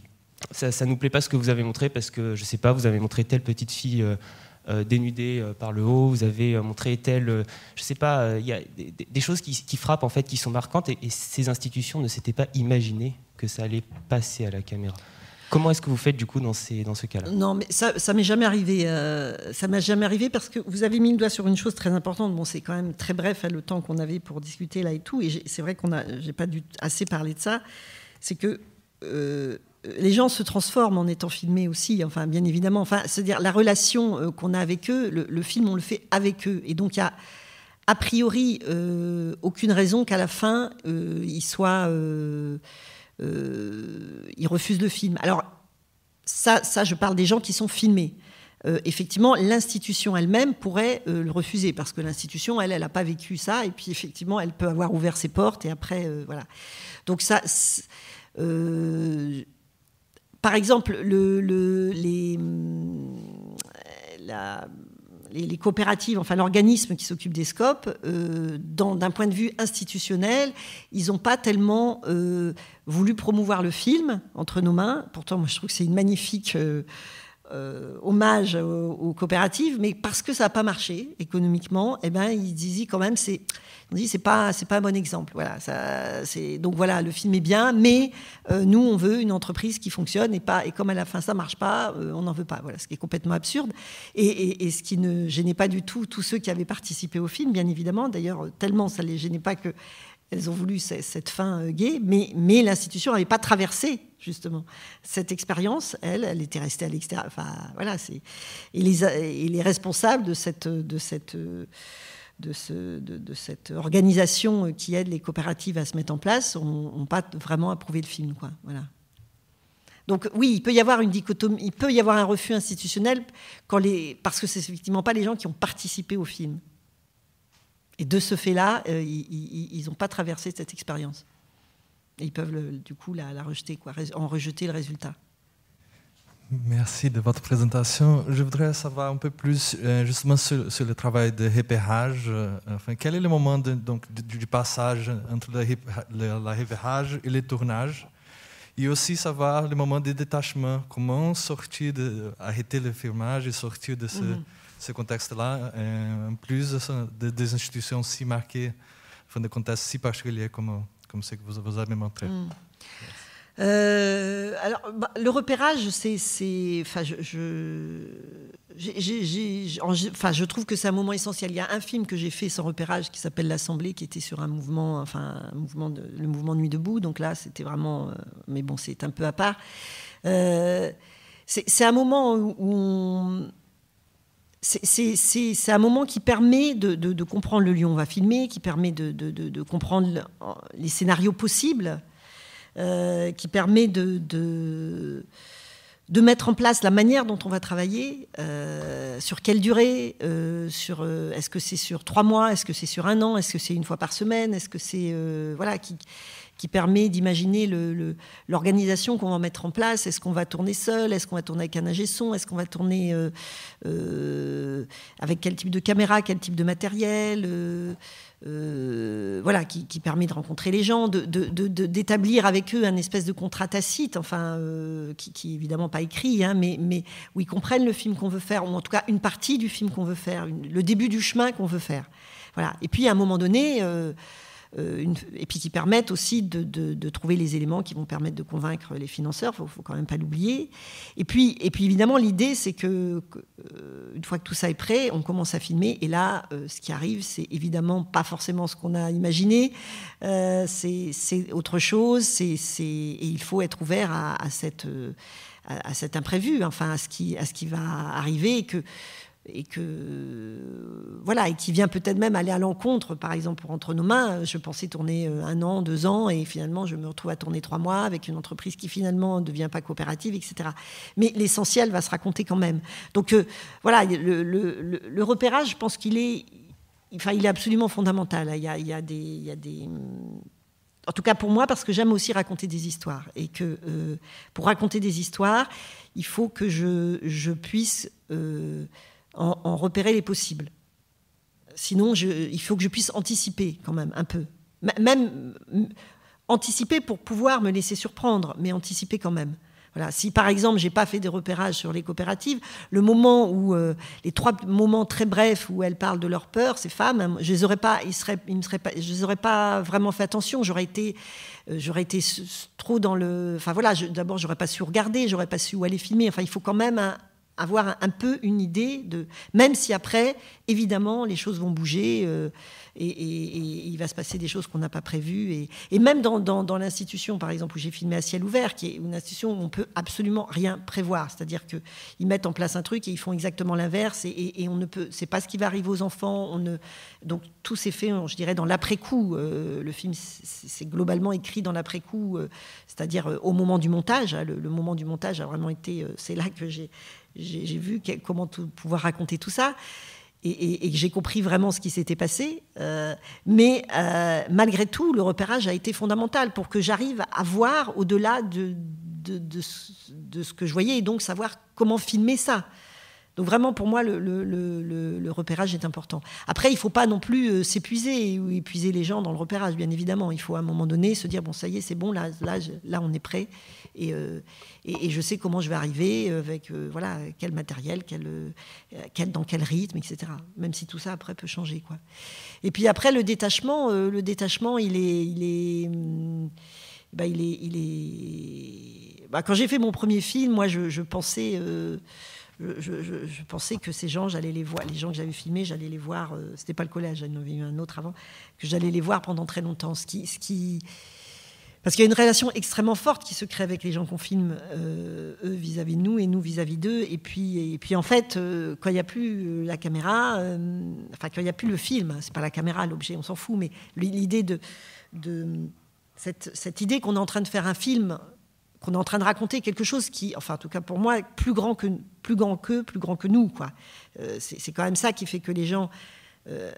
ça, ne nous plaît pas ce que vous avez montré parce que je sais pas, vous avez montré telle petite fille euh, euh, dénudée par le haut, vous avez montré telle, je ne sais pas, il y a des, choses qui, frappent en fait, qui sont marquantes et ces institutions ne s'étaient pas imaginées que ça allait passer à la caméra. Comment est-ce que vous faites du coup dans, ces, dans ce cas-là
Non, mais ça, ça m'est jamais arrivé. Euh, ça m'est jamais arrivé parce que vous avez mis le doigt sur une chose très importante. Bon, c'est quand même très bref hein, le temps qu'on avait pour discuter là et tout. Et c'est vrai qu'on a, j'ai pas dû assez parler de ça. C'est que euh, les gens se transforment en étant filmés aussi, enfin bien évidemment. Enfin, c'est-à-dire la relation euh, qu'on a avec eux, le, film on le fait avec eux, et donc il y a a priori euh, aucune raison qu'à la fin ils soient euh, ils refusent le film. Alors, ça, ça, je parle des gens qui sont filmés. Euh, effectivement, l'institution elle-même pourrait euh, le refuser parce que l'institution, elle, elle n'a pas vécu ça et puis effectivement, elle peut avoir ouvert ses portes et après, voilà. Donc ça, par exemple, le, les, hum, la, les, coopératives, enfin l'organisme qui s'occupe des scopes, euh, d'un point de vue institutionnel, ils n'ont pas tellement euh, voulu promouvoir le film entre nos mains. Pourtant, moi, je trouve que c'est une magnifique euh, euh, hommage aux, coopératives, mais parce que ça n'a pas marché économiquement, et eh ben, ils disaient quand même, c'est, on dit, c'est pas, c'est pas un bon exemple. Voilà, ça, c'est, donc voilà, le film est bien, mais euh, nous, on veut une entreprise qui fonctionne et pas, et comme à la fin ça marche pas, euh, on n'en veut pas. Voilà, ce qui est complètement absurde et, ce qui ne gênait pas du tout tous ceux qui avaient participé au film, bien évidemment. D'ailleurs, tellement ça les gênait pas que elles ont voulu cette fin euh, gay, mais, l'institution n'avait pas traversé justement cette expérience. Elle, elle était restée à l'extérieur. voilà. et les, responsables de cette de de, cette organisation qui aide les coopératives à se mettre en place n'ont pas vraiment approuvé le film, quoi. Voilà. Donc oui, il peut y avoir une dichotomie, il peut y avoir un refus institutionnel quand les, parce que c'est effectivement pas les gens qui ont participé au film. Et de ce fait-là, euh, ils n'ont pas traversé cette expérience. ils peuvent, du coup, la, rejeter, quoi, en rejeter le résultat.
Merci de votre présentation. Je voudrais savoir un peu plus euh, justement sur, le travail de repérage. Euh, enfin, quel est le moment de, donc, du, passage entre le, la repérage et le tournage et aussi savoir le moment de détachement, comment sortir, de, arrêter le filmage et sortir de ce, mhm ce contexte-là, euh, en plus des institutions si marquées, enfin, des contextes si particuliers comme, comme ce que vous, avez montré. Hmm. Euh, alors,
bah, le repérage, c'est, enfin, je, je trouve que c'est un moment essentiel. Il y a un film que j'ai fait sans repérage qui s'appelle L'Assemblée, qui était sur un mouvement, enfin, mouvement le mouvement Nuit debout. Donc là, c'était vraiment, euh, mais bon, c'est un peu à part. c'est, un moment où, où c'est un moment qui permet de, comprendre le lieu où on va filmer, qui permet de, comprendre les scénarios possibles, euh, qui permet de, mettre en place la manière dont on va travailler, euh, sur quelle durée, euh, est-ce que c'est sur trois mois, est-ce que c'est sur un an, est-ce que c'est une fois par semaine, est-ce que c'est voilà qui permet d'imaginer l'organisation le, qu'on va mettre en place. Est-ce qu'on va tourner seul Est-ce qu'on va tourner avec un ingé son Est-ce qu'on va tourner euh, euh, avec quel type de caméra Quel type de matériel euh, voilà, qui, permet de rencontrer les gens, d'établir avec eux un espèce de contrat tacite, enfin, qui, qui évidemment pas écrit, hein, mais, mais où ils comprennent le film qu'on veut faire, ou en tout cas une partie du film qu'on veut faire, le début du chemin qu'on veut faire. Voilà. Et puis à un moment donné, euh, et puis qui permettent aussi de, trouver les éléments qui vont permettre de convaincre les financeurs, il faut, faut quand même pas l'oublier. Et puis, et puis évidemment, l'idée, c'est que, euh, une fois que tout ça est prêt, on commence à filmer, et là, euh, ce qui arrive, c'est évidemment pas forcément ce qu'on a imaginé, c'est autre chose, et il faut être ouvert à, cette à, cet imprévu, enfin à ce qui, à ce qui va arriver, et que et que voilà et qui vient peut-être même aller à l'encontre par exemple entre nos mains je pensais tourner euh, un an deux ans et finalement je me retrouve à tourner trois mois avec une entreprise qui finalement ne devient pas coopérative etc mais l'essentiel va se raconter quand même donc euh, voilà le, repérage je pense qu'il est enfin il est absolument fondamental il y a, il y a des, il y a des en tout cas pour moi, parce que j'aime aussi raconter des histoires. Et que euh, pour raconter des histoires, il faut que je, je puisse en, repérer les possibles. Sinon, il faut que je puisse anticiper quand même un peu. même anticiper pour pouvoir me laisser surprendre, mais anticiper quand même. Voilà. Si par exemple, j'ai pas fait des repérages sur les coopératives, le moment où euh, les trois moments très brefs où elles parlent de leur peur, ces femmes, hein, je les pas, je les aurais pas vraiment fait attention. J'aurais été, euh, j'aurais été trop dans le, enfin voilà, d'abord j'aurais pas su regarder, j'aurais pas su où aller filmer. Enfin, il faut quand même un, avoir un peu une idée de, même si après, évidemment, les choses vont bouger euh, et, il va se passer des choses qu'on n'a pas prévues. Et, même dans, dans, l'institution, par exemple, où j'ai filmé à ciel ouvert, qui est une institution où on peut absolument rien prévoir, c'est-à-dire qu'ils mettent en place un truc et ils font exactement l'inverse et, on ne peut, c'est pas ce qui va arriver aux enfants. On ne, donc tout s'est fait, je dirais, dans l'après-coup. Euh, le film, c'est globalement écrit dans l'après-coup, euh, c'est-à-dire au moment du montage. Hein, le, moment du montage a vraiment été, c'est là que j'ai j'ai vu comment pouvoir raconter tout ça et, que j'ai compris vraiment ce qui s'était passé. Euh, mais euh, malgré tout, le repérage a été fondamental pour que j'arrive à voir au-delà de, ce que je voyais et donc savoir comment filmer ça. Donc vraiment, pour moi, le, repérage est important. Après, il ne faut pas non plus euh, s'épuiser ou épuiser les gens dans le repérage, bien évidemment. Il faut à un moment donné se dire, bon, ça y est, c'est bon, là, là, on est prêt. Euh, et, et, je sais comment je vais arriver, euh, avec voilà, quel matériel, quel, dans quel rythme, etc. Même si tout ça, après, peut changer. Quoi. Et puis après, le détachement, le détachement, il est... Il est hmm, bah, il est, il est... Bah, quand j'ai fait mon premier film, moi, je, pensais, je, pensais que ces gens, j'allais les voir, les gens que j'avais filmés, j'allais les voir. Ce euh, c'était pas le collège, j'en avais eu un autre avant, que j'allais les voir pendant très longtemps. Ce qui, parce qu'il y a une relation extrêmement forte qui se crée avec les gens qu'on filme, euh, eux vis-à-vis de nous et nous vis-à-vis d'eux. Et puis, et puis en fait, euh, quand il n'y a plus la caméra, enfin quand il n'y a plus le film, hein, c'est pas la caméra l'objet, on s'en fout, mais l'idée de, cette, cette idée qu'on est en train de faire un film on est en train de raconter quelque chose qui, enfin en tout cas pour moi, plus grand que plus grand que plus grand que nous quoi. Euh, c'est quand même ça qui fait que les gens euh,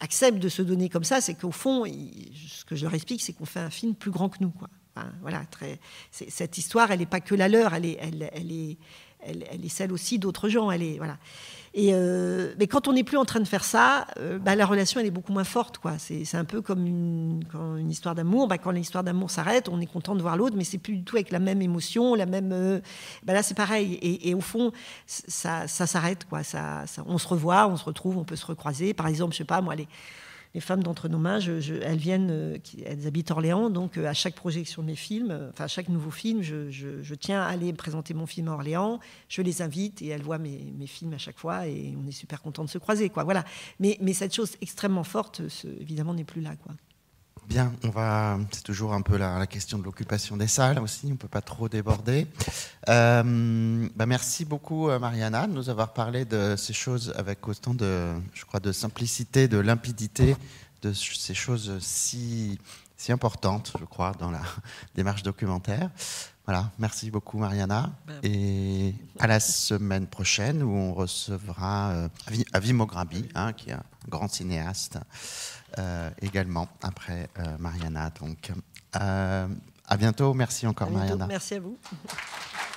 acceptent de se donner comme ça, c'est qu'au fond, ce que je leur explique, c'est qu'on fait un film plus grand que nous voilà, très, cette histoire, elle n'est pas que la leur, elle est, elle, est, est celle aussi d'autres gens. Elle est voilà. Et, euh, mais quand on n'est plus en train de faire ça, euh, bah, la relation elle est beaucoup moins forte. quoi. C'est un peu comme une, une histoire d'amour. Bah, quand l'histoire d'amour s'arrête, on est content de voir l'autre, mais c'est plus du tout avec la même émotion, la même. Euh, bah, là, c'est pareil. Et, et, au fond, ça, ça s'arrête. quoi. Ça, on se revoit, on se retrouve, on peut se recroiser. Par exemple, je sais pas, moi, les les femmes d'entre nos mains, elles viennent, euh, elles habitent Orléans, donc euh, à chaque projection de mes films, euh, enfin à chaque nouveau film, je, tiens à aller présenter mon film à Orléans, je les invite et elles voient mes, films à chaque fois et on est super content de se croiser, quoi. Voilà. Mais, cette chose extrêmement forte, évidemment, n'est plus là, quoi.
Bien, on va. C'est toujours un peu la, question de l'occupation des salles aussi. On peut pas trop déborder. Euh, bah, merci beaucoup, euh, Mariana, de nous avoir parlé de ces choses avec autant de, je crois, de simplicité, de limpidité, de ces choses si si importantes, je crois, dans la démarche documentaire. Voilà, merci beaucoup Mariana. Ben, Et à la semaine prochaine où on recevra euh, Avi Mograbi, hein, qui est un grand cinéaste. Euh, également après euh, Mariana. Donc, euh, à bientôt. Merci encore, Mariana. Merci
à vous.